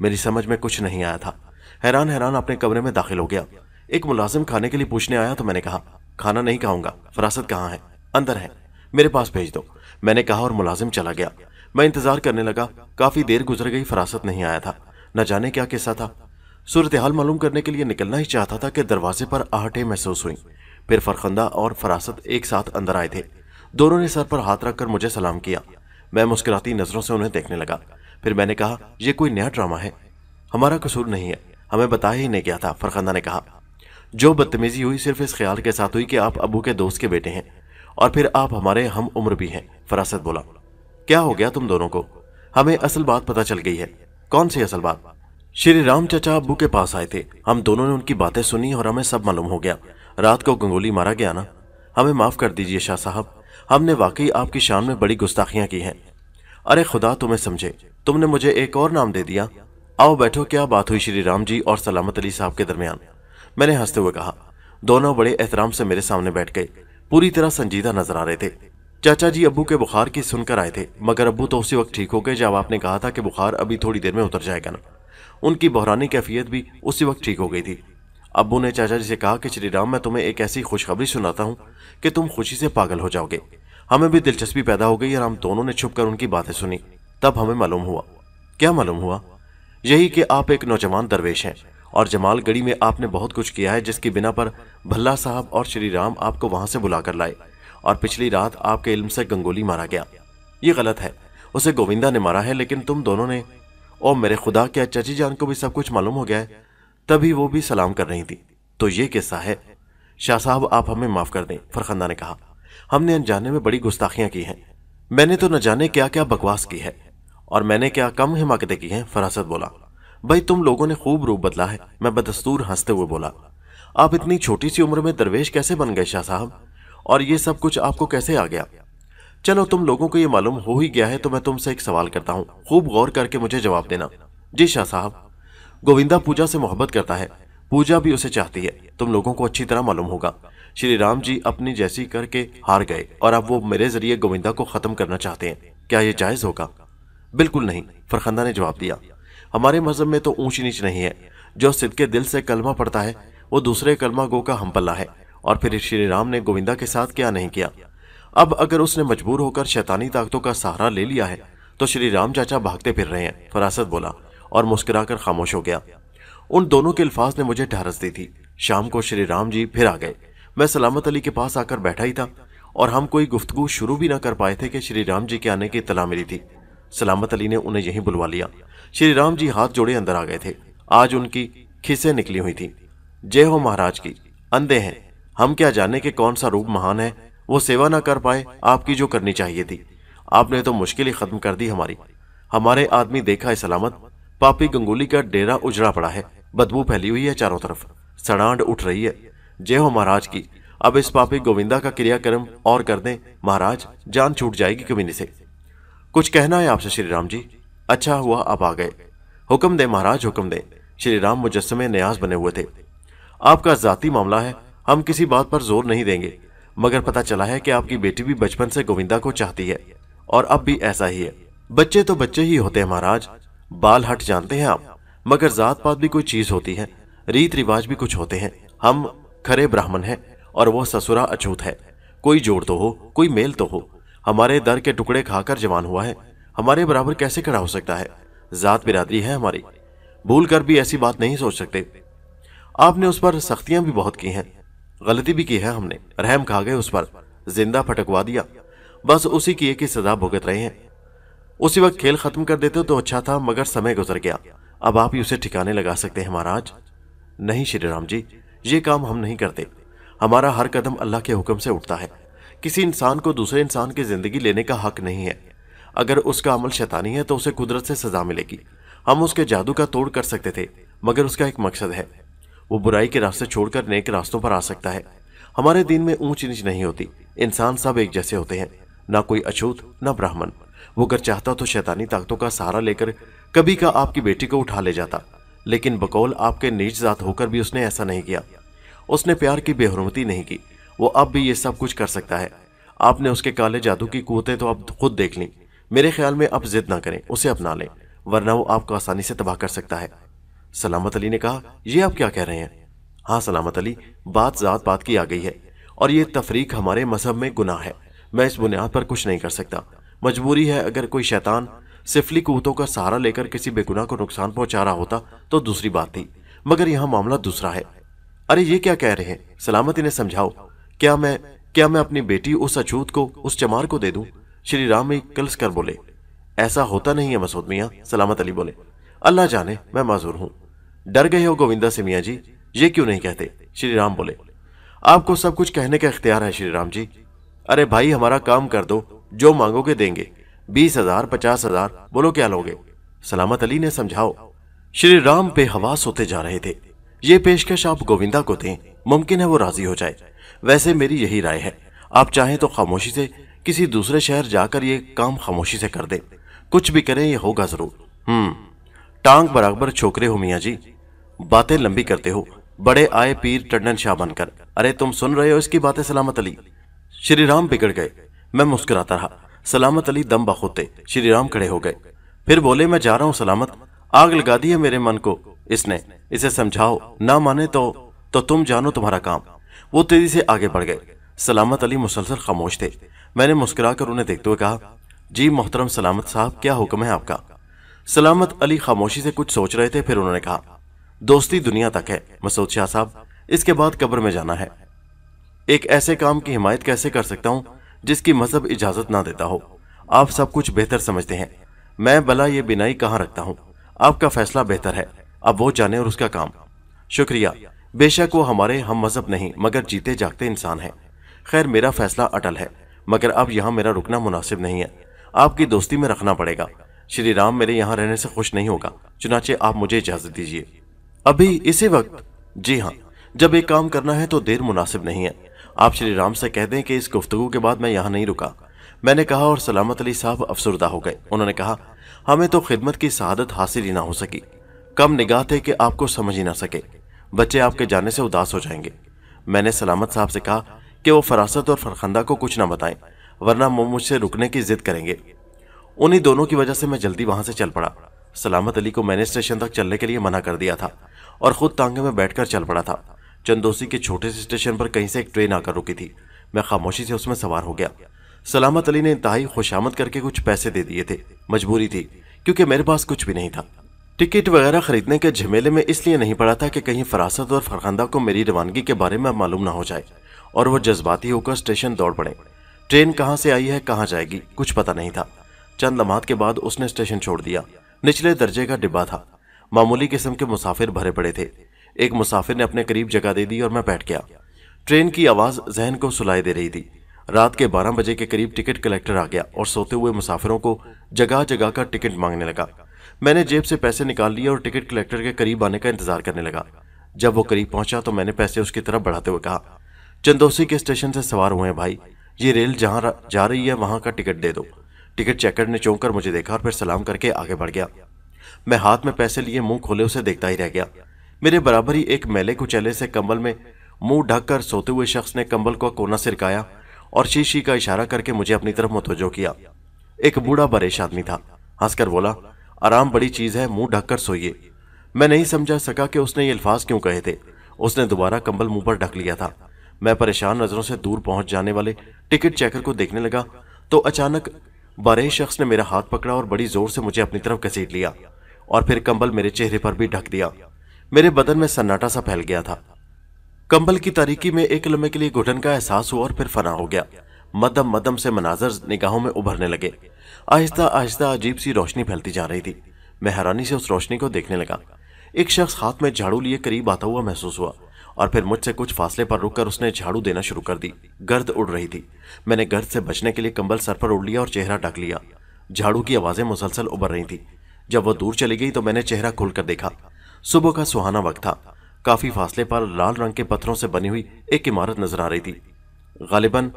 मेरी समझ में कुछ नहीं आया था हैरान हैरान अपने कमरे में दाखिल हो गया एक मुलाजिम खाने के लिए पूछने आया तो मैंने कहा खाना नहीं खाऊंगा फरासत कहाँ है अंदर है मेरे पास भेज दो मैंने कहा और मुलाजिम चला गया मैं इंतजार करने लगा काफी देर गुजर गई फरासत नहीं आया था न जाने क्या किस्सा था सूरत हाल मालूम करने के लिए निकलना ही चाहता था कि दरवाजे पर आहटें महसूस हुई फिर फरखंदा और फरासत एक साथ अंदर आए थे दोनों ने सर पर हाथ रखकर मुझे सलाम किया मैं मुस्कुराती नजरों से उन्हें देखने लगा फिर मैंने कहा यह कोई नया ड्रामा है हमारा कसूर नहीं है हमें बताया ही नहीं गया था फरखंदा ने कहा जो बदतमीजी हुई सिर्फ इस ख्याल के साथ हुई कि आप अबू के दोस्त के बेटे हैं और फिर आप हमारे हम उम्र भी हैं फरासत बोला क्या हो गया तुम दोनों को हमें असल बात पता चल गई है कौन सी असल बात श्री राम चाचा अबू के पास आए थे हम दोनों ने उनकी बातें सुनी और हमें सब मालूम हो गया रात को गंगोली मारा गया ना हमें माफ कर दीजिए शाह साहब हमने वाकई आपकी शान में बड़ी गुस्ताखियां की हैं अरे खुदा तुम्हें समझे तुमने मुझे एक और नाम दे दिया आओ बैठो क्या बात हुई श्री राम जी और सलामत अली साहब के दरमियान मैंने हंसते हुए कहा दोनों बड़े एहतराम से मेरे सामने बैठ गए पूरी तरह संजीदा नजर आ रहे थे चाचा जी अबू के बुखार की सुनकर आए थे मगर अबू तो उसी वक्त ठीक हो गए जब आपने कहा था कि बुखार अभी थोड़ी देर में उतर जाएगा ना उनकी बहरानी कैफियत भी उसी वक्त ठीक हो गई थी अबू ने चाचा जी से कहा कि श्री राम मैं तुम्हें एक ऐसी खुशखबरी सुनाता हूँ कि तुम खुशी से पागल हो जाओगे हमें भी दिलचस्पी पैदा हो गई और हम दोनों ने छुप उनकी बातें सुनी तब हमें मालूम हुआ क्या मालूम हुआ यही कि आप एक नौजवान दरवेश हैं और जमालगढ़ी में आपने बहुत कुछ किया है जिसकी बिना पर भल्ला साहब और श्री राम आपको वहां से बुलाकर लाए और पिछली रात आपके इल्म से गंगोली मारा गया ये गलत है उसे गोविंदा ने मारा है लेकिन तुम दोनों ने ओ मेरे खुदा क्या चची जान को भी सब कुछ मालूम हो गया है तभी वो भी सलाम कर रही थी तो ये किस्सा है शाह साहब आप हमें माफ कर दें फरखंदा ने कहा हमने अनजाने में बड़ी गुस्ताखियां की हैं मैंने तो न जाने क्या क्या बकवास की है और मैंने क्या कम हिमाकतें की हैं फरासत बोला भाई तुम लोगों ने खूब रूप बदला है मैं बदस्तूर हंसते हुए बोला आप इतनी छोटी सी उम्र में दरवेश कैसे बन गए शाह साहब और ये सब कुछ आपको कैसे आ गया चलो तुम लोगों को ये मालूम हो ही गया है तो मैं तुमसे एक सवाल करता हूँ खूब गौर करके मुझे जवाब देना जी शाह साहब गोविंदा पूजा से मोहब्बत करता है पूजा भी उसे चाहती है तुम लोगों को अच्छी तरह मालूम होगा श्री राम जी अपनी जैसी करके हार गए और अब वो मेरे जरिए गोविंदा को खत्म करना चाहते हैं क्या ये जायज होगा बिल्कुल नहीं फरखंदा ने जवाब दिया हमारे मजहब में तो ऊंच नीच नहीं है जो सिदके दिल से कलमा पड़ता है वो दूसरे कलमा गो का हम पल्ला है और फिर श्री राम ने गोविंदा के साथ क्या नहीं किया अब अगर उसने मजबूर होकर शैतानी ताकतों का सहारा ले लिया है तो श्री राम चाचा भागते फिर रहे हैं फरासत बोला और मुस्कुराकर खामोश हो गया उन दोनों के अल्फाज ने मुझे ढारस दी थी शाम को श्री राम जी फिर आ गए मैं सलामत अली के पास आकर बैठा ही था और हम कोई गुफ्तगु शुरू भी ना कर पाए थे कि श्री राम जी के आने की इतला मिली थी सलामत अली ने उन्हें यहीं बुलवा लिया श्री राम जी हाथ जोड़े अंदर आ गए थे आज उनकी खिसे निकली हुई थी जय हो महाराज की अंधे हैं हम क्या जाने के कौन सा रूप महान है वो सेवा ना कर पाए आपकी जो करनी चाहिए थी आपने तो मुश्किल ही खत्म कर दी हमारी हमारे आदमी देखा है सलामत पापी गंगोली का डेरा उजड़ा पड़ा है बदबू फैली हुई है चारों तरफ सड़ांड उठ रही है जय हो महाराज की अब इस पापी गोविंदा का क्रियाक्रम और कर दें महाराज जान छूट जाएगी कमीनी से कुछ कहना है आपसे श्री राम जी अच्छा हुआ आप आ गए हुक्म दे महाराज हुक्म दे श्री राम मुजस्मे न्याज बने हुए थे आपका जाति मामला है हम किसी बात पर जोर नहीं देंगे मगर पता चला है कि आपकी बेटी भी बचपन से गोविंदा को चाहती है और अब भी ऐसा ही है बच्चे तो बच्चे ही होते हैं महाराज बाल हट जानते हैं आप मगर जात पात भी कोई चीज होती है रीत रिवाज भी कुछ होते हैं हम खरे ब्राह्मण हैं और वह ससुरा अछूत है कोई जोड़ तो हो कोई मेल तो हो हमारे दर के टुकड़े खाकर जवान हुआ है हमारे बराबर कैसे खड़ा हो सकता है जात बिरादरी है हमारी भूल कर भी ऐसी बात नहीं सोच सकते आपने उस पर सख्तियां भी बहुत की हैं गलती भी की है हमने रहम खा गए उस पर जिंदा फटकवा दिया बस उसी की एक ही सजा भुगत रहे हैं उसी वक्त खेल खत्म कर देते तो अच्छा था मगर समय गुजर गया अब आप ही उसे ठिकाने लगा सकते हैं महाराज नहीं श्री राम जी ये काम हम नहीं करते हमारा हर कदम अल्लाह के हुक्म से उठता है किसी इंसान को दूसरे इंसान की ज़िंदगी लेने का हक नहीं है अगर उसका अमल शैतानी है तो उसे कुदरत से सज़ा मिलेगी हम उसके जादू का तोड़ कर सकते थे मगर उसका एक मकसद है वो बुराई के रास्ते छोड़कर नेक रास्तों पर आ सकता है हमारे दिन में ऊंच नीच नहीं होती इंसान सब एक जैसे होते हैं ना कोई अछूत ना ब्राह्मण वो अगर चाहता तो शैतानी ताकतों का सहारा लेकर कभी का आपकी बेटी को उठा ले जाता लेकिन बकौल आपके नीच जात होकर भी उसने ऐसा नहीं किया उसने प्यार की बेहरमती नहीं की वो अब भी ये सब कुछ कर सकता है आपने उसके काले जादू की कुतें तो अब खुद देख ली मेरे ख्याल में अब जिद ना करें उसे अपना लें वरना वो आपको आसानी से तबाह कर सकता है सलामत अली ने कहा यह आप क्या कह रहे हैं हाँ सलामत अली बात ज़ात बात की आ गई है और ये तफरीक हमारे मजहब में गुनाह है मैं इस बुनियाद पर कुछ नहीं कर सकता मजबूरी है अगर कोई शैतान सिफली कुतों का सहारा लेकर किसी बेगुनाह को नुकसान पहुंचा रहा होता तो दूसरी बात थी मगर यहाँ मामला दूसरा है अरे ये क्या कह रहे हैं सलामती ने समझाओ क्या मैं क्या मैं अपनी बेटी उस अछूत को उस चमार को दे दूं श्री राम एक कलस कर बोले ऐसा होता नहीं है मसूद मियाँ सलामत अली बोले अल्लाह जाने मैं माजूर हूँ डर गए हो गोविंदा से मियाँ जी ये क्यों नहीं कहते श्री राम बोले आपको सब कुछ कहने का इख्तियार है श्री राम जी अरे भाई हमारा काम कर दो जो मांगोगे देंगे बीस हजार पचास हजार बोलो क्या लोगे सलामत अली ने समझाओ श्री राम पे हवास होते जा रहे थे ये पेशकश आप गोविंदा को दें मुमकिन है वो राजी हो जाए वैसे मेरी यही राय है आप चाहें तो खामोशी से किसी दूसरे शहर जाकर ये काम खामोशी से कर दें कुछ भी करें ये होगा जरूर हम्म टांग बराबर छोकरे हो मियाँ जी बातें लंबी करते हो बड़े आए पीर टंडन शाह बनकर अरे तुम सुन रहे हो इसकी बातें सलामत अली श्री राम बिगड़ गए मैं मुस्कुराता रहा सलामत अली दम बखोते श्री राम खड़े हो गए फिर बोले मैं जा रहा हूँ सलामत आग लगा दी है मेरे मन को इसने इसे समझाओ ना माने तो तो तुम जानो तुम्हारा काम वो तेजी से आगे बढ़ गए सलामत अली मुसलसल खामोश थे मैंने मुस्कुरा कर उन्हें देखते हुए कहा जी मोहतरम सलामत साहब क्या हुक्म है आपका सलामत अली खामोशी से कुछ सोच रहे थे फिर उन्होंने कहा दोस्ती दुनिया तक है मसूद शाह साहब इसके बाद कब्र में जाना है एक ऐसे काम की हिमायत कैसे कर सकता हूँ जिसकी मजहब इजाजत ना देता हो आप सब कुछ बेहतर समझते हैं मैं भला ये बिनाई कहाँ रखता हूँ आपका फैसला बेहतर है अब वो जाने और उसका काम शुक्रिया बेशक वो हमारे हम मजहब नहीं मगर जीते जागते इंसान हैं खैर मेरा फैसला अटल है मगर अब यहाँ मेरा रुकना मुनासिब नहीं है आपकी दोस्ती में रखना पड़ेगा श्री राम मेरे यहाँ रहने से खुश नहीं होगा चुनाचे आप मुझे इजाजत दीजिए अभी इसी वक्त जी हाँ जब एक काम करना है तो देर मुनासिब नहीं है आप श्री राम से कह दें कि इस गुफ्तगु के बाद मैं यहाँ नहीं रुका मैंने कहा और सलामत अली साहब अफसरदा हो गए उन्होंने कहा हमें तो खिदमत की शहादत हासिल ही ना हो सकी कम निगाह थे कि आपको समझ ही ना सके बच्चे आपके जाने से उदास हो जाएंगे मैंने सलामत साहब से कहा कि वो फरासत और फरखंदा को कुछ ना बताएं वरना वो मुझसे रुकने की जिद करेंगे उन्हीं दोनों की वजह से मैं जल्दी वहां से चल पड़ा सलामत अली को मैंने स्टेशन तक चलने के लिए मना कर दिया था और खुद तांगे में बैठकर चल पड़ा था चंदोसी के छोटे से स्टेशन पर कहीं से एक ट्रेन आकर रुकी थी मैं खामोशी से उसमें सवार हो गया सलामत अली ने इंतहाई खुशामद करके कुछ पैसे दे दिए थे मजबूरी थी क्योंकि मेरे पास कुछ भी नहीं था टिकट वगैरह खरीदने के झमेले में इसलिए नहीं पड़ा था कि कहीं फरासत और फरखंदा को मेरी रवानगी के बारे में मालूम ना हो जाए और वो जज्बाती होकर स्टेशन दौड़ पड़े ट्रेन कहाँ से आई है कहाँ जाएगी कुछ पता नहीं था चंद लम्हात के बाद उसने स्टेशन छोड़ दिया निचले दर्जे का डिब्बा था मामूली किस्म के मुसाफिर भरे पड़े थे एक मुसाफिर ने अपने करीब जगह दे दी और मैं बैठ गया ट्रेन की आवाज़ जहन को सुलाई दे रही थी रात के 12 बजे के करीब टिकट कलेक्टर आ गया और सोते हुए मुसाफिरों को जगह जगह का टिकट मांगने लगा मैंने जेब से पैसे निकाल लिए और टिकट कलेक्टर के करीब आने का इंतजार करने लगा जब वो करीब पहुंचा तो मैंने पैसे उसकी तरफ बढ़ाते हुए कहा चंदोसी के स्टेशन से सवार हुए हैं भाई ये रेल जहां जा रही है वहां का टिकट दे दो टिकट चेकर ने चौंक मुझे देखा और फिर सलाम करके आगे बढ़ गया मैं हाथ में पैसे लिए मुंह खोले उसे देखता ही रह गया मेरे बराबर ही एक मेले कुचैले से कंबल में मुंह ढककर सोते हुए शख्स ने कंबल को कोना सिरकाया और शीशी का इशारा करके मुझे अपनी तरफ मुतवजो किया एक बूढ़ा बरेश आदमी था हंसकर बोला आराम बड़ी चीज़ है मुंह ढककर सोइए मैं नहीं समझा सका कि उसने ये अल्फाज क्यों कहे थे उसने दोबारा कंबल मुंह पर ढक लिया था मैं परेशान नज़रों से दूर पहुंच जाने वाले टिकट चेकर को देखने लगा तो अचानक बारह शख्स ने मेरा हाथ पकड़ा और बड़ी जोर से मुझे अपनी तरफ घसीट लिया और फिर कंबल मेरे चेहरे पर भी ढक दिया मेरे बदन में सन्नाटा सा फैल गया था कंबल की तारीकी में एक लम्बे के लिए घुटन का एहसास हुआ और फिर फना हो गया मदम मदम से मनाजर निगाहों में उभरने लगे आहिस्ता आहिस्ता अजीब सी रोशनी फैलती जा रही थी मैं हैरानी से उस रोशनी को देखने लगा एक शख्स हाथ में झाड़ू लिए करीब आता हुआ महसूस हुआ और फिर मुझसे कुछ फासले पर रुककर उसने झाड़ू देना शुरू कर दी गर्द उड़ रही थी मैंने गर्द से बचने के लिए कंबल सर पर उड़ लिया और चेहरा ढक लिया झाड़ू की आवाज़ें मुसलसल उबर रही थी जब वह दूर चली गई तो मैंने चेहरा खोलकर देखा सुबह का सुहाना वक्त था काफ़ी फासले पर लाल रंग के पत्थरों से बनी हुई एक इमारत नजर आ रही थी गालिबन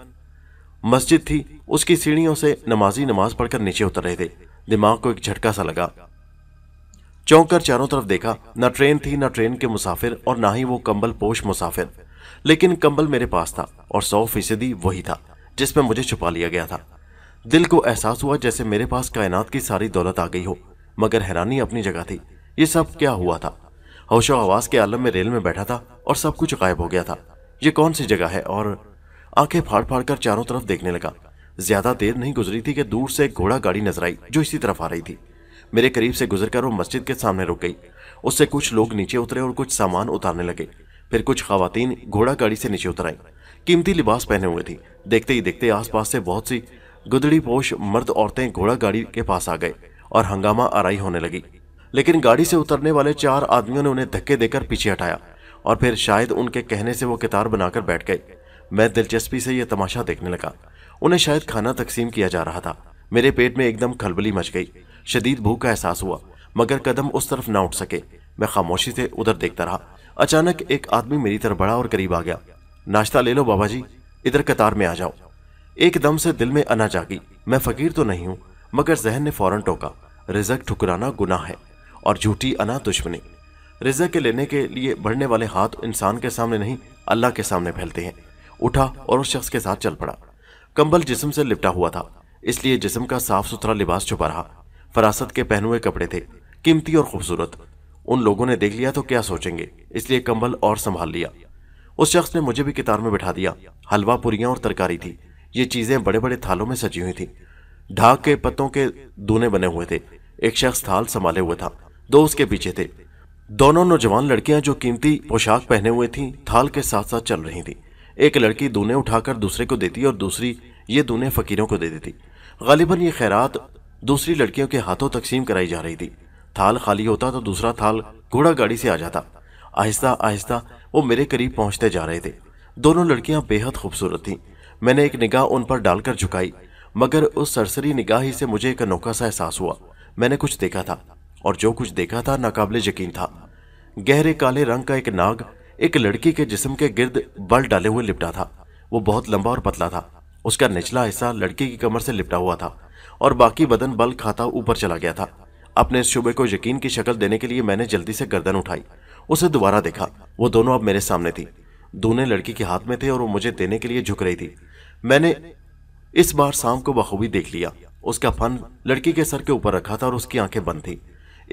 मस्जिद थी उसकी सीढ़ियों से नमाजी नमाज पढ़कर नीचे उतर रहे थे दिमाग को एक झटका सा लगा चौंक कर चारों तरफ देखा न ट्रेन थी न ट्रेन के मुसाफिर और ना ही वो कंबल पोश मुसाफिर लेकिन कंबल मेरे पास था और सौ फीसदी वही था जिसमें मुझे छुपा लिया गया था दिल को एहसास हुआ जैसे मेरे पास कायनात की सारी दौलत आ गई हो मगर हैरानी अपनी जगह थी ये सब क्या हुआ था होशो आवाज के आलम में रेल में बैठा था और सब कुछ गायब हो गया था ये कौन सी जगह है और आंखें फाड़ फाड़ कर चारों तरफ देखने लगा ज्यादा देर नहीं गुजरी थी कि दूर से एक घोड़ा गाड़ी नजर आई जो इसी तरफ आ रही थी मेरे करीब से गुजरकर वो मस्जिद के सामने रुक गई उससे कुछ लोग नीचे उतरे और कुछ सामान उतारने लगे फिर कुछ खातन घोड़ा गाड़ी से नीचे उतर आई कीमती लिबास पहने हुए थी देखते ही देखते आसपास से बहुत सी गुदड़ी पोश मर्द औरतें घोड़ा गाड़ी के पास आ गए और हंगामा आराई होने लगी लेकिन गाड़ी से उतरने वाले चार आदमियों ने उन्हें धक्के देकर पीछे हटाया और फिर शायद उनके कहने से वो कितार बनाकर बैठ गए मैं दिलचस्पी से यह तमाशा देखने लगा उन्हें शायद खाना तकसीम किया जा रहा था मेरे पेट में एकदम खलबली मच गई शदीद भूख का एहसास हुआ मगर कदम उस तरफ ना उठ सके मैं खामोशी से उधर देखता रहा अचानक एक आदमी मेरी तरफ बढ़ा और करीब आ गया नाश्ता ले लो बाबा जी इधर कतार में आ जाओ एकदम से दिल में अना जागी मैं फकीर तो नहीं हूं मगर जहन ने फौरन टोका रिजक ठुकराना गुनाह है और झूठी अना दुश्मनी रिजक के लेने के लिए बढ़ने वाले हाथ इंसान के सामने नहीं अल्लाह के सामने फैलते हैं उठा और उस शख्स के साथ चल पड़ा कंबल जिसम से लिपटा हुआ था इसलिए जिसम का साफ सुथरा लिबास छुपा रहा फरासत के पहन हुए कपड़े थे कीमती और खूबसूरत उन लोगों ने देख लिया तो क्या सोचेंगे इसलिए कंबल और संभाल लिया उस शख्स ने मुझे भी कितार में बिठा दिया हलवा पुरियां और तरकारी थी ये चीजें बड़े बड़े थालों में सजी हुई थी ढाक के पत्तों के दूने बने हुए थे एक शख्स थाल संभाले हुए था दो उसके पीछे थे दोनों नौजवान लड़कियां जो कीमती पोशाक पहने हुए थी थाल के साथ साथ चल रही थी एक लड़की दूने उठाकर दूसरे को देती और दूसरी ये दूने फकीरों को दे देती गालिबा ये खैरात दूसरी लड़कियों के हाथों तकसीम कराई जा रही थी थाल खाली होता तो दूसरा थाल घोड़ा गाड़ी से आ जाता आहिस्ता आहिस्ता वो मेरे करीब पहुंचते जा रहे थे दोनों लड़कियां बेहद खूबसूरत थीं मैंने एक निगाह उन पर डालकर झुकाई मगर उस सरसरी निगाह ही से मुझे एक अनोखा सा एहसास हुआ मैंने कुछ देखा था और जो कुछ देखा था नाकाबले यकीन था गहरे काले रंग का एक नाग एक लड़की के जिसम के गिर्द बल डाले हुए लिपटा था वो बहुत लंबा और पतला था उसका निचला हिस्सा लड़की की कमर से लिपटा हुआ था और बाकी बदन बल खाता ऊपर चला गया था अपने इस शुबे को यकीन की शक्ल देने के लिए मैंने जल्दी से गर्दन उठाई उसे दोबारा देखा वो दोनों अब मेरे सामने थी दोनों लड़की के हाथ में थे और वो मुझे देने के लिए झुक रही थी मैंने इस बार शाम को बखूबी देख लिया उसका फन लड़की के सर के ऊपर रखा था और उसकी आंखें बंद थी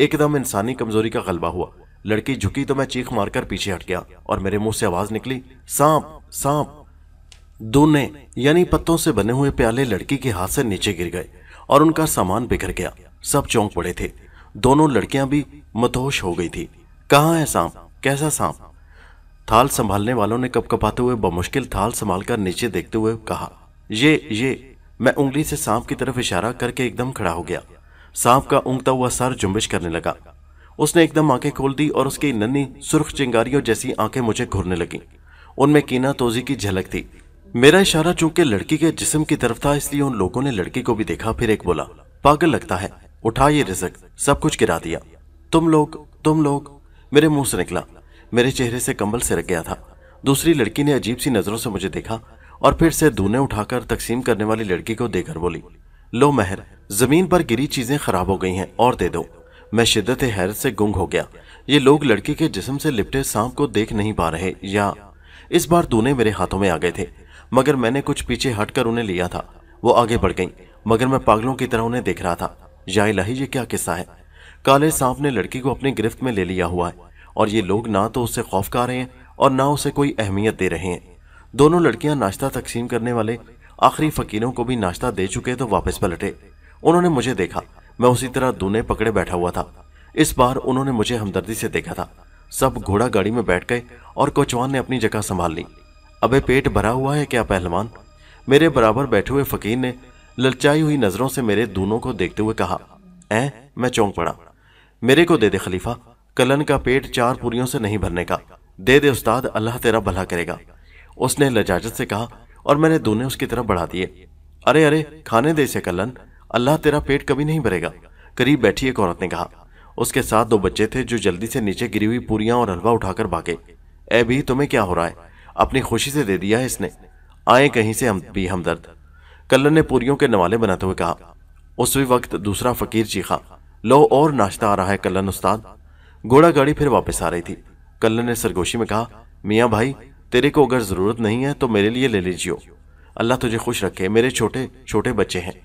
एकदम इंसानी कमजोरी का गलबा हुआ लड़की झुकी तो मैं चीख मारकर पीछे हट गया और मेरे मुंह से आवाज निकली सांप सांप दूने यानी पत्तों से बने हुए प्याले लड़की के हाथ से नीचे गिर गए और उनका सामान बिखर गया सब चौंक पड़े थे दोनों लड़कियां भी मतोश हो गई थी कहाँ है सांप कैसा सांप थाल संभालने वालों ने कपकपाते हुए बमुश्किल थाल संभाल कर नीचे देखते हुए कहा ये ये मैं उंगली से सांप की तरफ इशारा करके एकदम खड़ा हो गया सांप का उंगता हुआ सर जुम्बिश करने लगा उसने एकदम आंखें खोल दी और उसकी नन्नी सुर्ख चिंगारियों जैसी आंखें मुझे घूरने लगी उनमें कीना तोजी की झलक थी मेरा इशारा चूंकि लड़की के जिसम की तरफ था इसलिए उन लोगों ने लड़की को भी देखा फिर एक बोला पागल लगता है उठा ये रिजक सब कुछ गिरा दिया तुम लोग तुम लोग मेरे मुंह से निकला मेरे चेहरे से कंबल से रख गया था दूसरी लड़की ने अजीब सी नजरों से मुझे देखा और फिर से धूने उठाकर तकसीम करने वाली लड़की को देकर बोली लो महर जमीन पर गिरी चीजें खराब हो गई हैं और दे दो मैं शिद्दत हैरत से गुंग हो गया ये लोग लड़के के जिसम से लिपटे सांप को देख नहीं पा रहे या इस बार दूने मेरे हाथों में आ गए थे मगर मैंने कुछ पीछे हटकर उन्हें लिया था वो आगे बढ़ गई मगर मैं पागलों की तरह उन्हें देख रहा था या लही ये क्या किस्सा है काले सांप ने लड़की को अपनी गिरफ्त में ले लिया हुआ है और ये लोग ना तो उससे खौफ का रहे हैं और ना उसे कोई अहमियत दे रहे हैं दोनों लड़कियां नाश्ता तकसीम करने वाले आखिरी फकीरों को भी नाश्ता दे चुके तो वापस पलटे उन्होंने मुझे देखा मैं उसी तरह दूने पकड़े बैठा हुआ था इस बार उन्होंने मुझे हमदर्दी से देखा था सब घोड़ा गाड़ी में बैठ गए और कोचवान ने अपनी जगह संभाल ली अबे पेट भरा हुआ है क्या पहलवान मेरे बराबर बैठे हुए फकीर ने ललचाई हुई नजरों से मेरे दोनों को देखते हुए कहा ए मैं चौंक पड़ा मेरे को दे दे खलीफा कलन का पेट चार पुरियों से नहीं भरने का दे दे उस्ताद अल्लाह तेरा भला करेगा उसने लजाजत से कहा और मैंने दोनों उसकी तरफ बढ़ा दिए अरे अरे खाने दे से कलन अल्लाह तेरा पेट कभी नहीं भरेगा करीब बैठी एक औरत ने कहा उसके साथ दो बच्चे थे जो जल्दी से नीचे गिरी हुई पूरियां और हलवा उठाकर भागे ए भी तुम्हें क्या हो रहा है अपनी खुशी से दे दिया है इसने आए कहीं से हम भी हमदर्द कल्लन ने पूरियों के नवाले बनाते हुए कहा उस वक्त दूसरा फकीर चीखा लो और नाश्ता आ रहा है कल्लन उस्ताद घोड़ा गाड़ी फिर वापस आ रही थी कल्लन ने सरगोशी में कहा मियाँ भाई तेरे को अगर ज़रूरत नहीं है तो मेरे लिए ले लीजियो अल्लाह तुझे खुश रखे मेरे छोटे छोटे बच्चे हैं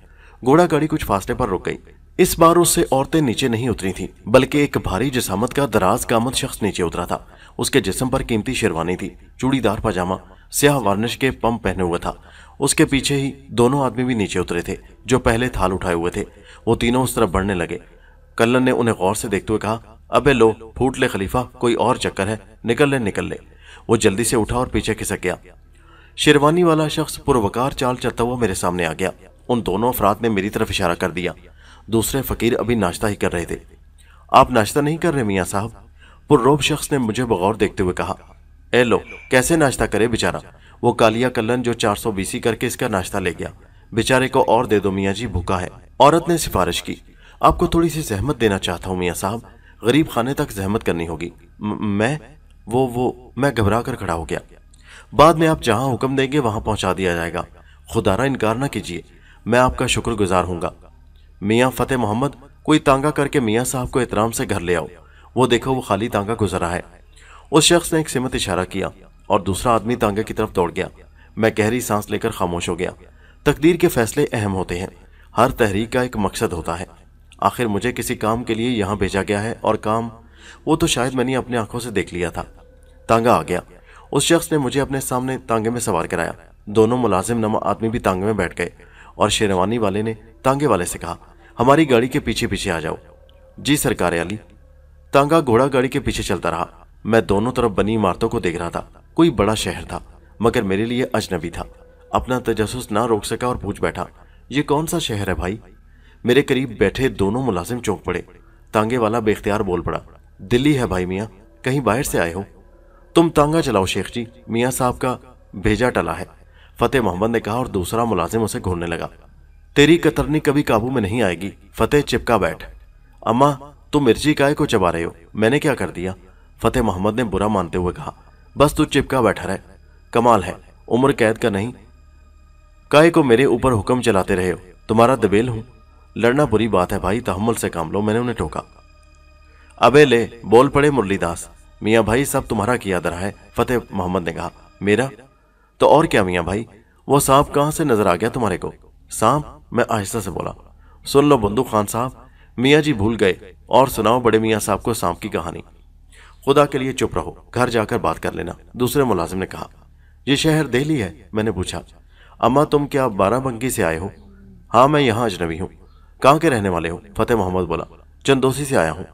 घोड़ा गाड़ी कुछ फासले पर रुक गई इस बार उससे औरतें नीचे नहीं उतरी थी बल्कि एक भारी जिसामत का दराज कामत शख्स नीचे उतरा था उसके जिसम पर कीमती शेरवानी थी चूड़ीदार पजामा स्याह वार्निश के पंप पहने हुआ था उसके पीछे ही दोनों आदमी भी नीचे उतरे थे जो पहले थाल उठाए हुए थे वो तीनों उस तरफ बढ़ने लगे कल्लन ने उन्हें गौर से देखते हुए कहा अबे लो फूट ले खलीफा कोई और चक्कर है निकल ले निकल ले वो जल्दी से उठा और पीछे खिसक गया शेरवानी वाला शख्स पुरवकार चाल चलता हुआ मेरे सामने आ गया उन दोनों अफराद ने मेरी तरफ इशारा कर दिया दूसरे फ़कीर अभी नाश्ता ही कर रहे थे आप नाश्ता नहीं कर रहे मियाँ साहब पुर्रोब शख्स ने मुझे बगौर देखते हुए कहा ए लो कैसे नाश्ता करे बेचारा वो कालिया कल्लन जो चार सौ बीसी करके इसका नाश्ता ले गया बेचारे को और दे दो मियाँ जी भूखा है औरत ने सिफारिश की आपको थोड़ी सी जहमत देना चाहता हूँ मियाँ साहब गरीब खाने तक जहमत करनी होगी मैं वो वो मैं घबरा कर खड़ा हो गया बाद में आप जहाँ हुक्म देंगे वहां पहुंचा दिया जाएगा खुदारा इनकार ना कीजिए मैं आपका शुक्रगुजार हूंगा मियाँ फ़तेह मोहम्मद कोई तांगा करके मियाँ साहब को एहतराम से घर ले आओ वो देखो वो खाली तांगा गुजरा है उस शख्स ने एक सिमत इशारा किया और दूसरा आदमी तांगा की तरफ दौड़ गया मैं गहरी सांस लेकर खामोश हो गया तकदीर के फैसले अहम होते हैं हर तहरीक का एक मकसद होता है आखिर मुझे किसी काम के लिए यहाँ भेजा गया है और काम वो तो शायद मैंने अपनी आंखों से देख लिया था तांगा आ गया उस शख्स ने मुझे अपने सामने तांगे में सवार कराया दोनों मुलाजिम नमा आदमी भी तांगे में बैठ गए और शेरवानी वाले ने तांगे वाले से कहा हमारी गाड़ी के पीछे पीछे आ जाओ जी सर कार्याली तांगा घोड़ा गाड़ी के पीछे चलता रहा मैं दोनों तरफ बनी इमारतों को देख रहा था कोई बड़ा शहर था मगर मेरे लिए अजनबी था अपना तजस ना रोक सका और पूछ बैठा ये कौन सा शहर है भाई मेरे करीब बैठे दोनों मुलाजिम चौंक पड़े तांगे वाला बेख्तियार बोल पड़ा दिल्ली है भाई मियाँ कहीं बाहर से आए हो तुम तांगा चलाओ शेख जी मियाँ साहब का भेजा टला है फतेह मोहम्मद ने कहा और दूसरा मुलाजिम उसे घूरने लगा तेरी कतरनी कभी काबू में नहीं आएगी फतेह चिपका बैठ अम्मा तुम मिर्ची काय को चबा रहे हो मैंने क्या कर दिया फतेह मोहम्मद ने बुरा मानते हुए कहा बस तू चिपका बैठा रहे कमाल है उम्र कैद का नहीं काय को मेरे ऊपर हुक्म चलाते रहे हो तुम्हारा दबेल हूं लड़ना बुरी बात है भाई तहमल से काम लो मैंने उन्हें टोका अबे ले बोल पड़े मुरलीदास मियाँ भाई सब तुम्हारा किया दरा है फतेह मोहम्मद ने कहा मेरा तो और क्या मियाँ भाई वो सांप कहाँ से नजर आ गया तुम्हारे को सांप मैं आहिस्ता से बोला सुन लो बंदू खान साहब मियाँ जी भूल गए और सुनाओ बड़े मियाँ साहब को सांप की कहानी खुदा के लिए चुप रहो घर जाकर बात कर लेना दूसरे मुलाजिम ने कहा ये शहर दिल्ली है मैंने पूछा अम्मा तुम क्या बाराबंकी से आए हो हाँ मैं यहाँ अजनबी हूँ कहाँ के रहने वाले हो फतेह मोहम्मद बोला चंदोसी से आया हूँ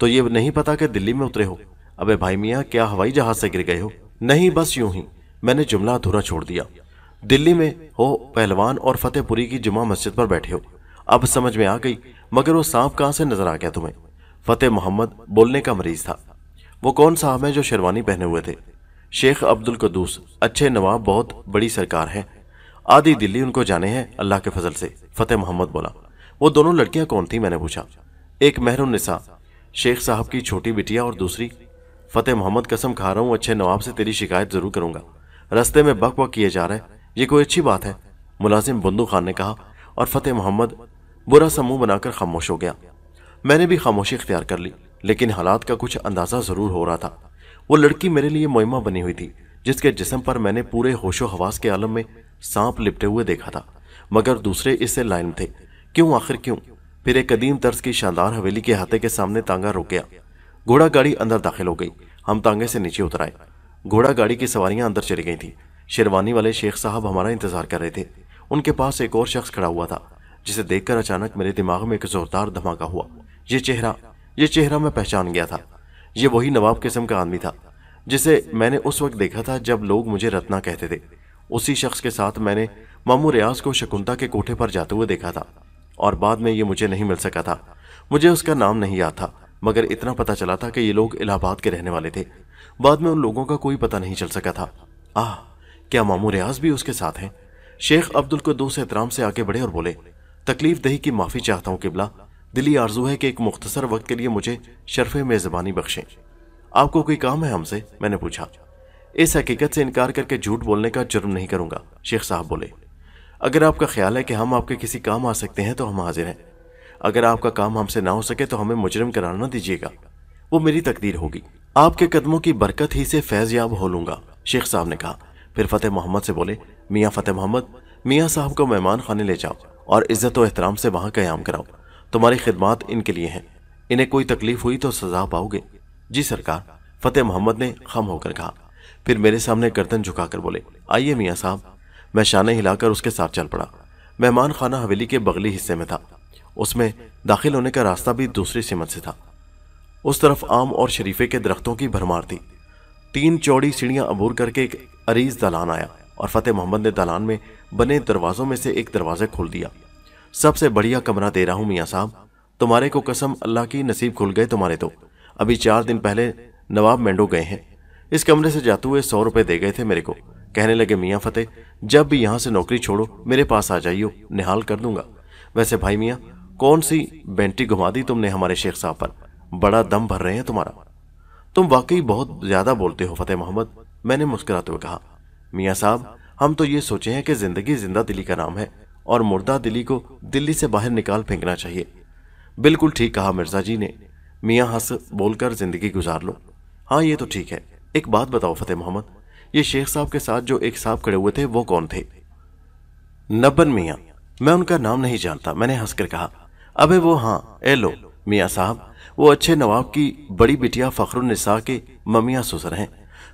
तो ये नहीं पता कि दिल्ली में उतरे हो अबे भाई मियाँ क्या हवाई जहाज से गिर गए हो नहीं बस यूं ही मैंने जुमला अधूरा छोड़ दिया दिल्ली में हो पहलवान और फतेहपुरी की जुमा मस्जिद पर बैठे हो अब समझ में आ गई मगर वो सांप कहाँ से नजर आ गया तुम्हें फतेह मोहम्मद बोलने का मरीज था वो कौन साहब है जो शेरवानी पहने हुए थे शेख अब्दुल कदूस अच्छे नवाब बहुत बड़ी सरकार है आधी दिल्ली उनको जाने हैं अल्लाह के फजल से फतेह मोहम्मद बोला वो दोनों लड़कियां कौन थी मैंने पूछा एक मेहरुन्निसा शेख साहब की छोटी बिटिया और दूसरी फतेह मोहम्मद कसम खा रहा हूँ अच्छे नवाब से तेरी शिकायत जरूर करूंगा रस्ते में बक बक किए जा रहे ये कोई अच्छी बात है मुलाजिम बंदू खान ने कहा और फतेह मोहम्मद बुरा सा मुंह बनाकर खामोश हो गया मैंने भी खामोशी इख्तियार कर ली लेकिन हालात का कुछ अंदाज़ा ज़रूर हो रहा था वो लड़की मेरे लिए मुहिमा बनी हुई थी जिसके जिसम पर मैंने पूरे होशो हवास के आलम में सांप लिपटे हुए देखा था मगर दूसरे इससे लाइन थे क्यों आखिर क्यों फिर एक कदीम तर्ज की शानदार हवेली के हाथे के सामने तांगा रुक गया घोड़ा गाड़ी अंदर दाखिल हो गई हम तांगे से नीचे उतर आए घोड़ा गाड़ी की सवारियां अंदर चली गई थी शेरवानी वाले शेख साहब हमारा इंतजार कर रहे थे उनके पास एक और शख्स खड़ा हुआ था जिसे देखकर अचानक मेरे दिमाग में एक जोरदार धमाका हुआ ये चेहरा ये चेहरा मैं पहचान गया था ये वही नवाब किस्म का आदमी था जिसे मैंने उस वक्त देखा था जब लोग मुझे रत्ना कहते थे उसी शख्स के साथ मैंने मामू रियाज को शकुंता के कोठे पर जाते हुए देखा था और बाद में ये मुझे नहीं मिल सका था मुझे उसका नाम नहीं याद था मगर इतना पता चला था कि ये लोग इलाहाबाद के रहने वाले थे बाद में उन लोगों का कोई पता नहीं चल सका था आह क्या मामू रियाज भी उसके साथ हैं शेख अब्दुल को दोस्त एहतराम से आगे बढ़े और बोले तकलीफ दही की माफ़ी चाहता हूँ किबला दिली आरजू है कि एक मुख्तसर वक्त के लिए मुझे शरफे में ज़बानी बख्शें आपको कोई काम है हमसे मैंने पूछा इस हकीकत से इनकार करके झूठ बोलने का जुर्म नहीं करूँगा शेख साहब बोले अगर आपका ख्याल है कि हम आपके किसी काम आ सकते हैं तो हम हाजिर हैं अगर आपका काम हमसे ना हो सके तो हमें मुजरम करार ना दीजिएगा वो मेरी तकदीर होगी आपके कदमों की बरकत ही से फैजयाब हो लूंगा शेख साहब ने कहा फिर फतेह मोहम्मद से बोले मियाँ फतेह मोहम्मद मियाँ साहब को मेहमान खाने ले जाओ और इज्जत व एहतराम से वहाँ क्याम कराओ तुम्हारी खिदमात इनके लिए हैं इन्हें कोई तकलीफ हुई तो सजा पाओगे जी सरकार फतेह मोहम्मद ने खम होकर कहा फिर मेरे सामने गर्दन झुकाकर बोले आइए मियाँ साहब मैं शाने हिलाकर उसके साथ चल पड़ा मेहमान खाना हवेली के बगली हिस्से में था उसमें दाखिल होने का रास्ता भी दूसरी सिमत से था उस तरफ आम और शरीफे के दरख्तों की भरमार थी तीन चौड़ी सीढ़ियां अबूर करके एक अरीज दलान आया और फतेह मोहम्मद ने दलान में बने दरवाज़ों में से एक दरवाज़ा खोल दिया सबसे बढ़िया कमरा दे रहा हूँ मियाँ साहब तुम्हारे को कसम अल्लाह की नसीब खुल गए तुम्हारे तो अभी चार दिन पहले नवाब मेंढो गए हैं इस कमरे से जाते हुए सौ रुपए दे गए थे मेरे को कहने लगे मियाँ फतेह जब भी यहाँ से नौकरी छोड़ो मेरे पास आ जाइयो निहाल कर दूंगा वैसे भाई मियाँ कौन सी बेंटी घुमा दी तुमने हमारे शेख साहब पर बड़ा दम भर रहे हैं तुम्हारा तुम वाकई बहुत ज्यादा बोलते हो फतेह मोहम्मद मैंने मुस्कुराते हुए कहा मियाँ साहब हम तो ये सोचे हैं कि जिंदगी जिंदा दिली का नाम है और मुर्दा दिली को दिल्ली से बाहर निकाल फेंकना चाहिए बिल्कुल ठीक कहा मिर्जा जी ने मियाँ हंस बोलकर जिंदगी गुजार लो हाँ ये तो ठीक है एक बात बताओ फतेह मोहम्मद ये शेख साहब के साथ जो एक साहब खड़े हुए थे वो कौन थे नब्बन मियाँ मैं उनका नाम नहीं जानता मैंने हंसकर कहा अबे वो हाँ ए लो मियाँ साहब वो अच्छे नवाब की बड़ी बिटिया फखरुलनिसा के ममिया ससुर हैं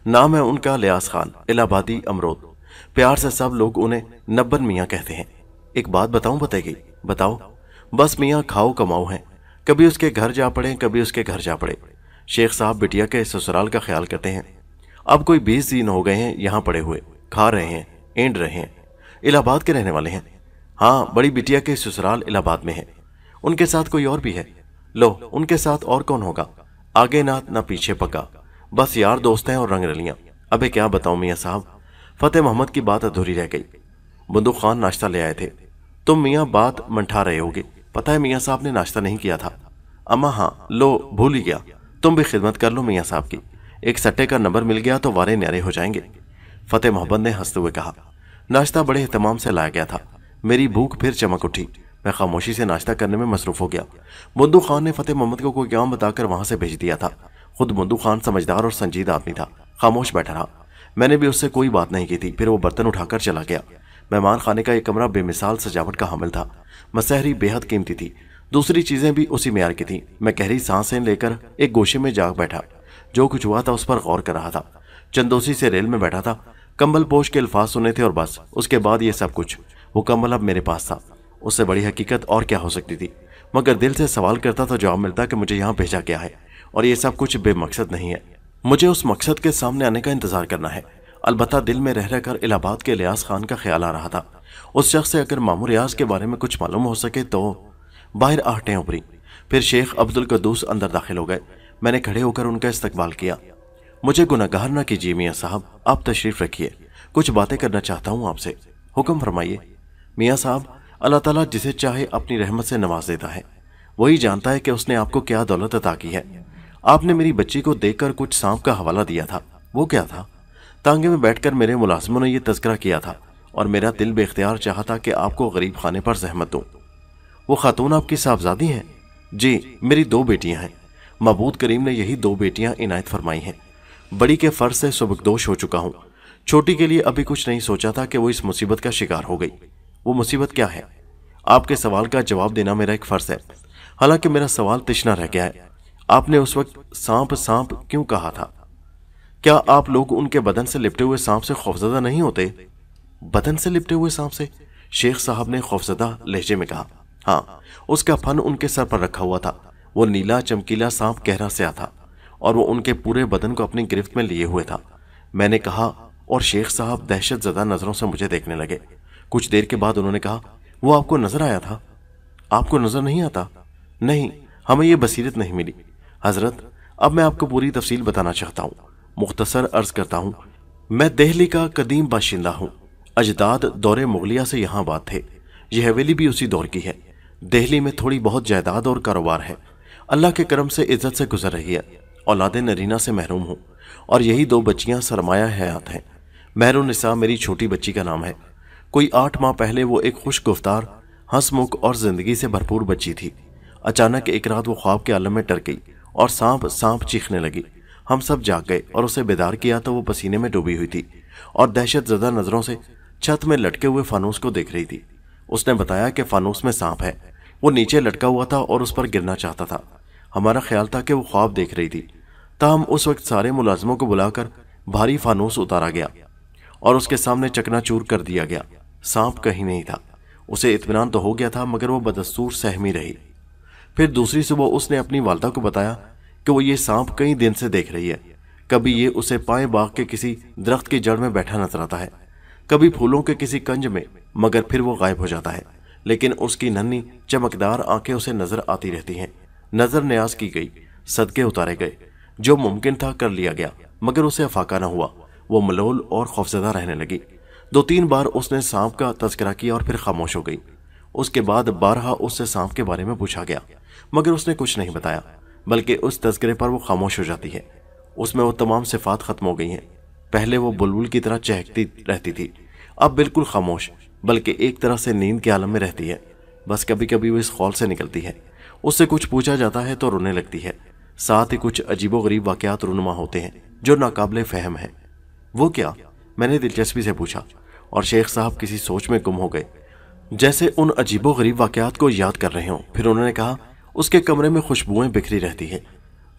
नाम है उनका लियास खान इलाहाबादी अमरोद प्यार से सब लोग उन्हें नब्बन मियाँ कहते हैं एक बात बताऊं बताएगी बताओ बस मियाँ खाओ कमाओ हैं कभी उसके घर जा पड़े कभी उसके घर जा पड़े शेख साहब बिटिया के ससुराल का ख्याल करते हैं अब कोई बीस दिन हो गए हैं यहाँ पड़े हुए खा रहे हैं एंड रहे हैं इलाहाबाद के रहने वाले हैं हाँ बड़ी बिटिया के ससुराल इलाहाबाद में है उनके साथ कोई और भी है लो उनके साथ और कौन होगा आगे ना ना पीछे पका बस यार दोस्त हैं और रंग रलियां अबे क्या बताऊं मियाँ साहब फतेह मोहम्मद की बात अधूरी रह गई बंदूक खान नाश्ता ले आए थे तुम मियाँ बात मंठा रहे होगे पता है मियाँ साहब ने नाश्ता नहीं किया था अम्मा हाँ लो भूल ही गया तुम भी खिदमत कर लो मियाँ साहब की एक सट्टे का नंबर मिल गया तो वारे न्यारे हो जाएंगे फतेह मोहम्मद ने हंसते हुए कहा नाश्ता बड़े अहतमाम से लाया गया था मेरी भूख फिर चमक उठी मैं खामोशी से नाश्ता करने में मसरूफ हो गया मुद्दू खान ने फतेह मोहम्मद को कोई क्या बताकर वहां से भेज दिया था खुद मुद्दू खान समझदार और संजीद आदमी था खामोश बैठा रहा मैंने भी उससे कोई बात नहीं की थी फिर वो बर्तन उठाकर चला गया मेहमान खाने का एक कमरा बेमिसाल सजावट का हामिल था मसहरी बेहद कीमती थी दूसरी चीजें भी उसी मैार की थी मैं गहरी सांसें लेकर एक गोशे में जाग बैठा जो कुछ हुआ था उस पर गौर कर रहा था चंदोसी से रेल में बैठा था कंबल पोष के अल्फाज सुने थे और बस उसके बाद ये सब कुछ वो कंबल अब मेरे पास था उससे बड़ी हकीकत और क्या हो सकती थी मगर दिल से सवाल करता तो जवाब मिलता कि मुझे यहाँ भेजा गया है और ये सब कुछ बेमकसद नहीं है मुझे उस मकसद के सामने आने का इंतज़ार करना है अलबत् दिल में रह रहकर इलाहाबाद के लियाज खान का ख्याल आ रहा था उस शख्स से अगर मामू रियाज के बारे में कुछ मालूम हो सके तो बाहर आहटें उभरी फिर शेख अब्दुल कदूस अंदर दाखिल हो गए मैंने खड़े होकर उनका इस्तकबाल किया मुझे गुनागार ना कीजिए मियाँ साहब आप तशरीफ रखिए कुछ बातें करना चाहता हूँ आपसे हुक्म फरमाइए मियाँ साहब अल्लाह ताला जिसे चाहे अपनी रहमत से नवाज देता है वही जानता है कि उसने आपको क्या दौलत अदा की है आपने मेरी बच्ची को देखकर कुछ सांप का हवाला दिया था वो क्या था तांगे में बैठकर मेरे मुलाजिमों ने यह तस्करा किया था और मेरा दिल बेख्तियार था कि आपको गरीब खाने पर सहमत दूँ वो खातून आपकी साहबजादी हैं जी मेरी दो बेटियाँ हैं महबूद करीम ने यही दो बेटियाँ इनायत फरमाई हैं बड़ी के फ़र्ज से सुबकदोश हो चुका हूँ छोटी के लिए अभी कुछ नहीं सोचा था कि वो इस मुसीबत का शिकार हो गई वो मुसीबत क्या है आपके सवाल का जवाब देना मेरा एक फ़र्ज़ है हालांकि मेरा सवाल तिश्ना रह गया है आपने उस वक्त सांप सांप क्यों कहा था क्या आप लोग उनके बदन से लिपटे हुए सांप से खौफजदा नहीं होते बदन से लिपटे हुए सांप से शेख साहब ने खौफजदा लहजे में कहा हाँ उसका फन उनके सर पर रखा हुआ था वो नीला चमकीला सांप गहरा से था और वो उनके पूरे बदन को अपनी गिरफ्त में लिए हुए था मैंने कहा और शेख साहब दहशत जदा नज़रों से मुझे देखने लगे कुछ देर के बाद उन्होंने कहा वो आपको नजर आया था आपको नजर नहीं आता नहीं हमें यह बसीरत नहीं मिली हजरत अब मैं आपको पूरी तफसील बताना चाहता हूँ मुख्तसर अर्ज करता हूँ मैं दहली का कदीम बाशिंदा हूँ अजदाद दौरे मुगलिया से यहाँ बात थे यह हवेली भी उसी दौर की है दहली में थोड़ी बहुत जायदाद और कारोबार है अल्लाह के करम से इज्जत से गुजर रही है औलाद नरीना से महरूम हूँ और यही दो बच्चियाँ सरमाया हयात हैं महरू निसा मेरी छोटी बच्ची का नाम है कोई आठ माह पहले वो एक खुश गुफ्तार हंसमुख और जिंदगी से भरपूर बच्ची थी अचानक एक रात वो ख्वाब के आलम में टर गई और सांप सांप चीखने लगी हम सब जाग गए और उसे बेदार किया तो वो पसीने में डूबी हुई थी और दहशत जदा नज़रों से छत में लटके हुए फानूस को देख रही थी उसने बताया कि फानूस में सांप है वो नीचे लटका हुआ था और उस पर गिरना चाहता था हमारा ख्याल था कि वो ख्वाब देख रही थी ताहम उस वक्त सारे मुलाजमों को बुलाकर भारी फानूस उतारा गया और उसके सामने चकनाचूर कर दिया गया सांप कहीं नहीं था उसे इतमान तो हो गया था मगर वो बदस्तूर सहमी रही फिर दूसरी सुबह उसने अपनी वालदा को बताया कि वो ये सांप कई दिन से देख रही है कभी ये उसे पाए बाग के किसी दरख्त की जड़ में बैठा नजर आता है कभी फूलों के किसी कंज में मगर फिर वो गायब हो जाता है लेकिन उसकी नन्नी चमकदार आंखें उसे नजर आती रहती हैं नजर न्याज की गई सदके उतारे गए जो मुमकिन था कर लिया गया मगर उसे अफाका न हुआ वो मलोल और खौफजदा रहने लगी दो तीन बार उसने सांप का तस्करा किया और फिर खामोश हो गई उसके बाद बारहा उससे सांप के बारे में पूछा गया मगर उसने कुछ नहीं बताया बल्कि उस तस्करे पर वो खामोश हो जाती है उसमें वो तमाम सिफात ख़त्म हो गई हैं पहले वो बुलबुल की तरह चहकती रहती थी अब बिल्कुल खामोश बल्कि एक तरह से नींद के आलम में रहती है बस कभी कभी वो इस खौल से निकलती है उससे कुछ पूछा जाता है तो रोने लगती है साथ ही कुछ अजीबो गरीब वाक़ात रुनमा होते हैं जो नाकबले फहम हैं वो क्या मैंने दिलचस्पी से पूछा और शेख साहब किसी सोच में गुम हो गए जैसे उन अजीबो गरीब वाकयात को याद कर रहे हों फिर उन्होंने कहा उसके कमरे में खुशबुएं बिखरी रहती है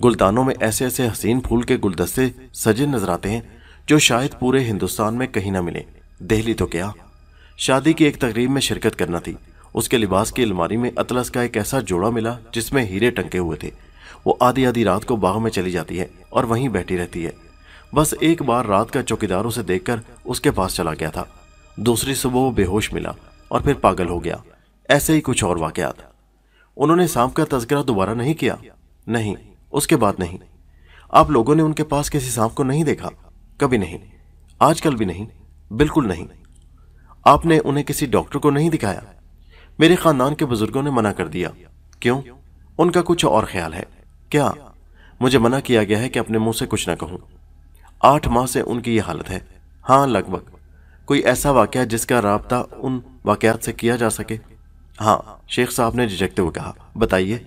गुलदानों में ऐसे ऐसे हसीन फूल के गुलदस्ते सजे नजर आते हैं जो शायद पूरे हिंदुस्तान में कहीं ना मिले दहली तो क्या शादी की एक तकरीब में शिरकत करना थी उसके लिबास की अलमारी में अतलस का एक ऐसा जोड़ा मिला जिसमें हीरे टंके हुए थे वो आधी आधी रात को बाग में चली जाती है और वहीं बैठी रहती है बस एक बार रात का चौकीदार उसे देखकर उसके पास चला गया था दूसरी सुबह वो बेहोश मिला और फिर पागल हो गया ऐसे ही कुछ और वाकयात उन्होंने सांप का तस्करा दोबारा नहीं किया नहीं उसके बाद नहीं आप लोगों ने उनके पास किसी सांप को नहीं देखा कभी नहीं आजकल भी नहीं बिल्कुल नहीं आपने उन्हें किसी डॉक्टर को नहीं दिखाया मेरे खानदान के बुजुर्गों ने मना कर दिया क्यों उनका कुछ और ख्याल है क्या मुझे मना किया गया है कि अपने मुंह से कुछ ना कहूं आठ माह से उनकी यह हालत है हाँ लगभग कोई ऐसा वाक़ जिसका रबता उन वाक़ात से किया जा सके हाँ शेख साहब ने झिझकते हुए कहा बताइए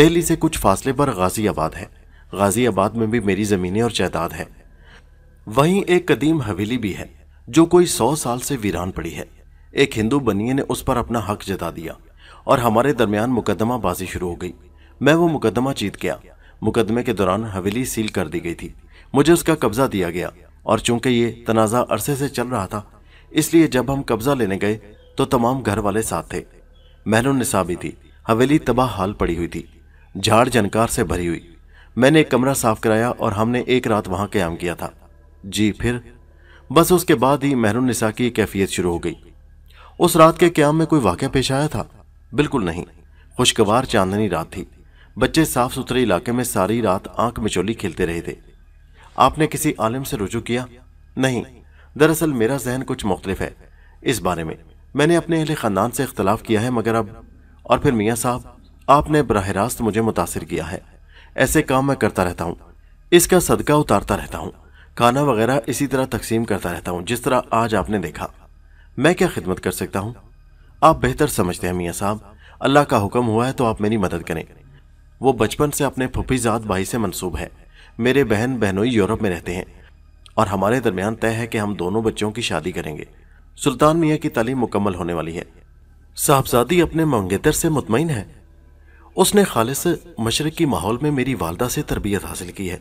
दिल्ली से कुछ फासले पर गाज़ियाबाद है गाजी आबाद में भी मेरी ज़मीनें और जायदाद है वहीं एक कदीम हवेली भी है जो कोई सौ साल से वीरान पड़ी है एक हिंदू बनिए ने उस पर अपना हक जता दिया और हमारे दरमियान मुकदमाबाजी शुरू हो गई मैं वो मुकदमा जीत गया मुकदमे के दौरान हवेली सील कर दी गई थी मुझे उसका कब्जा दिया गया और चूंकि ये तनाज़ा अरसे से चल रहा था इसलिए जब हम कब्ज़ा लेने गए तो तमाम घर वाले साथ थे महरून निसा भी थी हवेली तबाह हाल पड़ी हुई थी झाड़ जनकार से भरी हुई मैंने एक कमरा साफ कराया और हमने एक रात वहां क्याम किया था जी फिर बस उसके बाद ही महरून निसा की कैफियत शुरू हो गई उस रात के क्याम में कोई वाक्य पेश आया था बिल्कुल नहीं खुशगवार चांदनी रात थी बच्चे साफ सुथरे इलाके में सारी रात आंख मिचोली खेलते रहे थे आपने किसी आलिम से रुजू किया नहीं दरअसल मेरा जहन कुछ मुख्तलिफ है इस बारे में मैंने अपने अहले ख़ानदान से इख्तलाफ किया है मगर अब और फिर मियाँ साहब आपने बरह रास्त मुझे मुतासर किया है ऐसे काम मैं करता रहता हूँ इसका सदका उतारता रहता हूँ खाना वगैरह इसी तरह तकसीम करता रहता हूँ जिस तरह आज आपने देखा मैं क्या खिदमत कर सकता हूँ आप बेहतर समझते हैं मियाँ साहब अल्लाह का हुक्म हुआ है तो आप मेरी मदद करें वो बचपन से अपने फुफीजात भाई से मनसूब है मेरे बहन बहनोई यूरोप में रहते हैं और हमारे दरमियान तय है कि हम दोनों बच्चों की शादी करेंगे सुल्तान मियाँ की तालीम मुकम्मल होने वाली है साहबजादी अपने मंगेतर से मुतमिन है उसने खालिस मशरक़ की माहौल में मेरी वालदा से तरबियत हासिल की है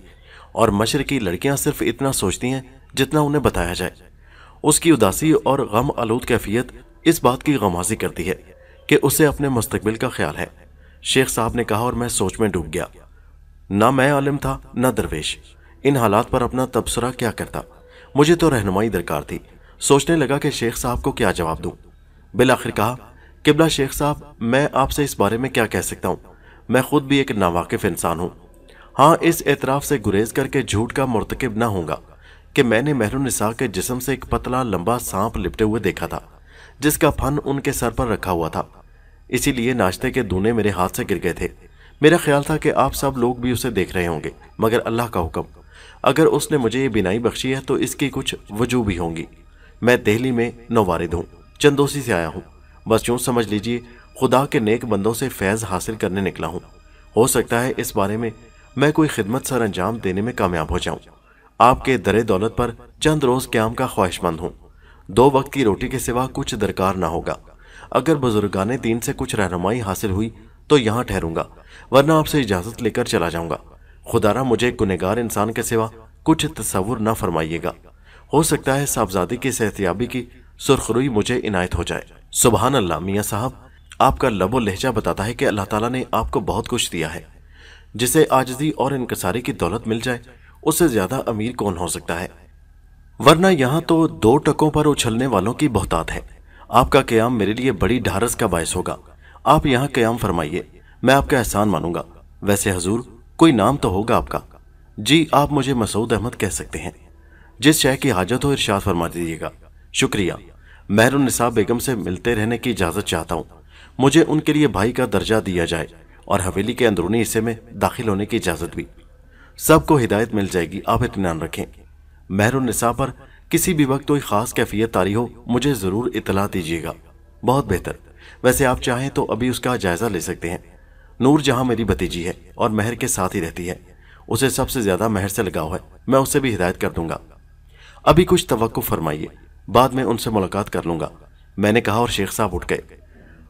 और मशरक़ी लड़कियां सिर्फ इतना सोचती हैं जितना उन्हें बताया जाए उसकी उदासी और गम आलूद कैफियत इस बात की गमाजी करती है कि उसे अपने मुस्तबिल का ख्याल है शेख साहब ने कहा और मैं सोच में डूब गया ना मैं आलिम था ना दरवेश इन हालात पर अपना तबसरा क्या करता मुझे तो रहनुमाई दरकार थी सोचने लगा कि शेख साहब को क्या जवाब दूं बिल आखिर कहा किबला शेख साहब मैं आपसे इस बारे में क्या कह सकता हूँ मैं खुद भी एक नावाकिफ इंसान हूं हाँ इस एतराफ़ से गुरेज करके झूठ का मरतकब ना होगा कि मैंने महरुनिसा के जिसम से एक पतला लंबा सांप लिपटे हुए देखा था जिसका फन उनके सर पर रखा हुआ था इसीलिए नाश्ते के दूने मेरे हाथ से गिर गए थे मेरा ख्याल था कि आप सब लोग भी उसे देख रहे होंगे मगर अल्लाह का हुक्म अगर उसने मुझे ये बिनाई बख्शी है तो इसकी कुछ वजू भी होंगी मैं दिल्ली में नौवारद हूँ चंदोसी से आया हूँ बस यूँ समझ लीजिए खुदा के नेक बंदों से फैज़ हासिल करने निकला हूँ हो सकता है इस बारे में मैं कोई खिदमत सर अंजाम देने में कामयाब हो जाऊँ आपके दर दौलत पर चंद रोज़ क्याम का ख्वाहिशमंद हूँ दो वक्त की रोटी के सिवा कुछ दरकार ना होगा अगर बुजुर्गान दीन से कुछ रहनुमाई हासिल हुई तो यहाँ ठहरूंगा वरना आपसे इजाजत लेकर चला जाऊंगा खुदारा मुझे गुनेगार इंसान के सिवा कुछ तस्वुर न फरमाइएगा हो सकता है साहबजादी की सेहतियाबी की सुरखरुई मुझे इनायत हो जाए सुबह अल्लाह मियाँ साहब आपका लबो लहजा बताता है कि अल्लाह ताला ने आपको बहुत कुछ दिया है जिसे आजदी और इनकसारी की दौलत मिल जाए उससे ज्यादा अमीर कौन हो सकता है वरना यहाँ तो दो टकों पर उछलने वालों की बहुतात है आपका क्याम मेरे लिए बड़ी ढारस का बायस होगा आप यहाँ क्याम फरमाइए मैं आपका एहसान मानूंगा वैसे हजूर कोई नाम तो होगा आपका जी आप मुझे मसूद अहमद कह सकते हैं जिस शय की हाजत हो इर्शाद फरमा दीजिएगा शुक्रिया महरुलनसा बेगम से मिलते रहने की इजाज़त चाहता हूँ मुझे उनके लिए भाई का दर्जा दिया जाए और हवेली के अंदरूनी हिस्से में दाखिल होने की इजाज़त भी सबको हिदायत मिल जाएगी आप इतमान रखें महरुलनसा पर किसी भी वक्त कोई ख़ास कैफियत तारी हो मुझे ज़रूर इतला दीजिएगा बहुत बेहतर वैसे आप चाहें तो अभी उसका जायज़ा ले सकते हैं नूर जहां मेरी भतीजी है और मेहर के साथ ही रहती है उसे सबसे ज्यादा मेहर से लगाव है मैं उसे भी हिदायत कर दूंगा अभी कुछ तो फरमाइए बाद में उनसे मुलाकात कर लूंगा मैंने कहा और शेख साहब उठ गए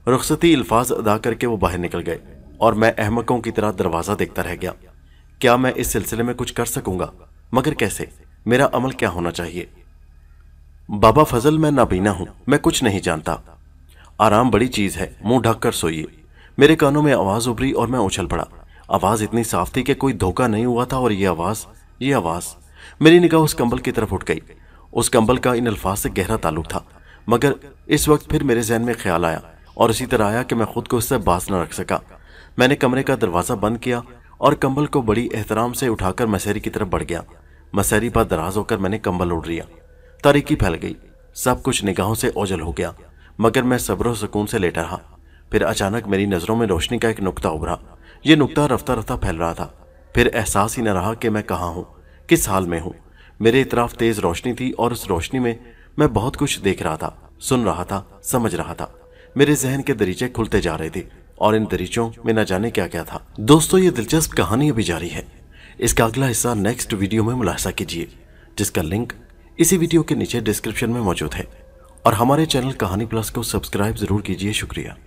रुखसती अल्फाज अदा करके वो बाहर निकल गए और मैं अहमकों की तरह दरवाज़ा देखता रह गया क्या मैं इस सिलसिले में कुछ कर सकूंगा मगर कैसे मेरा अमल क्या होना चाहिए बाबा फजल मैं नाबीना हूं मैं कुछ नहीं जानता आराम बड़ी चीज है मुंह ढककर सोइए मेरे कानों में आवाज़ उभरी और मैं उछल पड़ा आवाज़ इतनी साफ थी कि कोई धोखा नहीं हुआ था और ये आवाज़ ये आवाज़ मेरी निगाह उस कंबल की तरफ उठ गई उस कंबल का इन अल्फाज से गहरा ताल्लुक था मगर इस वक्त फिर मेरे जहन में ख्याल आया और इसी तरह आया कि मैं खुद को उससे बास न रख सका मैंने कमरे का दरवाज़ा बंद किया और कंबल को बड़ी एहतराम से उठाकर मसहरी की तरफ बढ़ गया मसहरी पर दराज होकर मैंने कंबल उड़ लिया तारीकी फैल गई सब कुछ निगाहों से ओझल हो गया मगर मैं सब्र सुकून से लेटा रहा फिर अचानक मेरी नज़रों में रोशनी का एक नुकता उभरा ये नुकता रफ्ता रफ्ता फैल रहा था फिर एहसास ही न रहा कि मैं कहाँ हूँ किस हाल में हूँ मेरे इतराफ तेज़ रोशनी थी और उस रोशनी में मैं बहुत कुछ देख रहा था सुन रहा था समझ रहा था मेरे जहन के दरीचे खुलते जा रहे थे और इन दरीचों में न जाने क्या क्या था दोस्तों ये दिलचस्प कहानी अभी जारी है इसका अगला हिस्सा नेक्स्ट वीडियो में मुलासा कीजिए जिसका लिंक इसी वीडियो के नीचे डिस्क्रिप्शन में मौजूद है और हमारे चैनल कहानी प्लस को सब्सक्राइब जरूर कीजिए शुक्रिया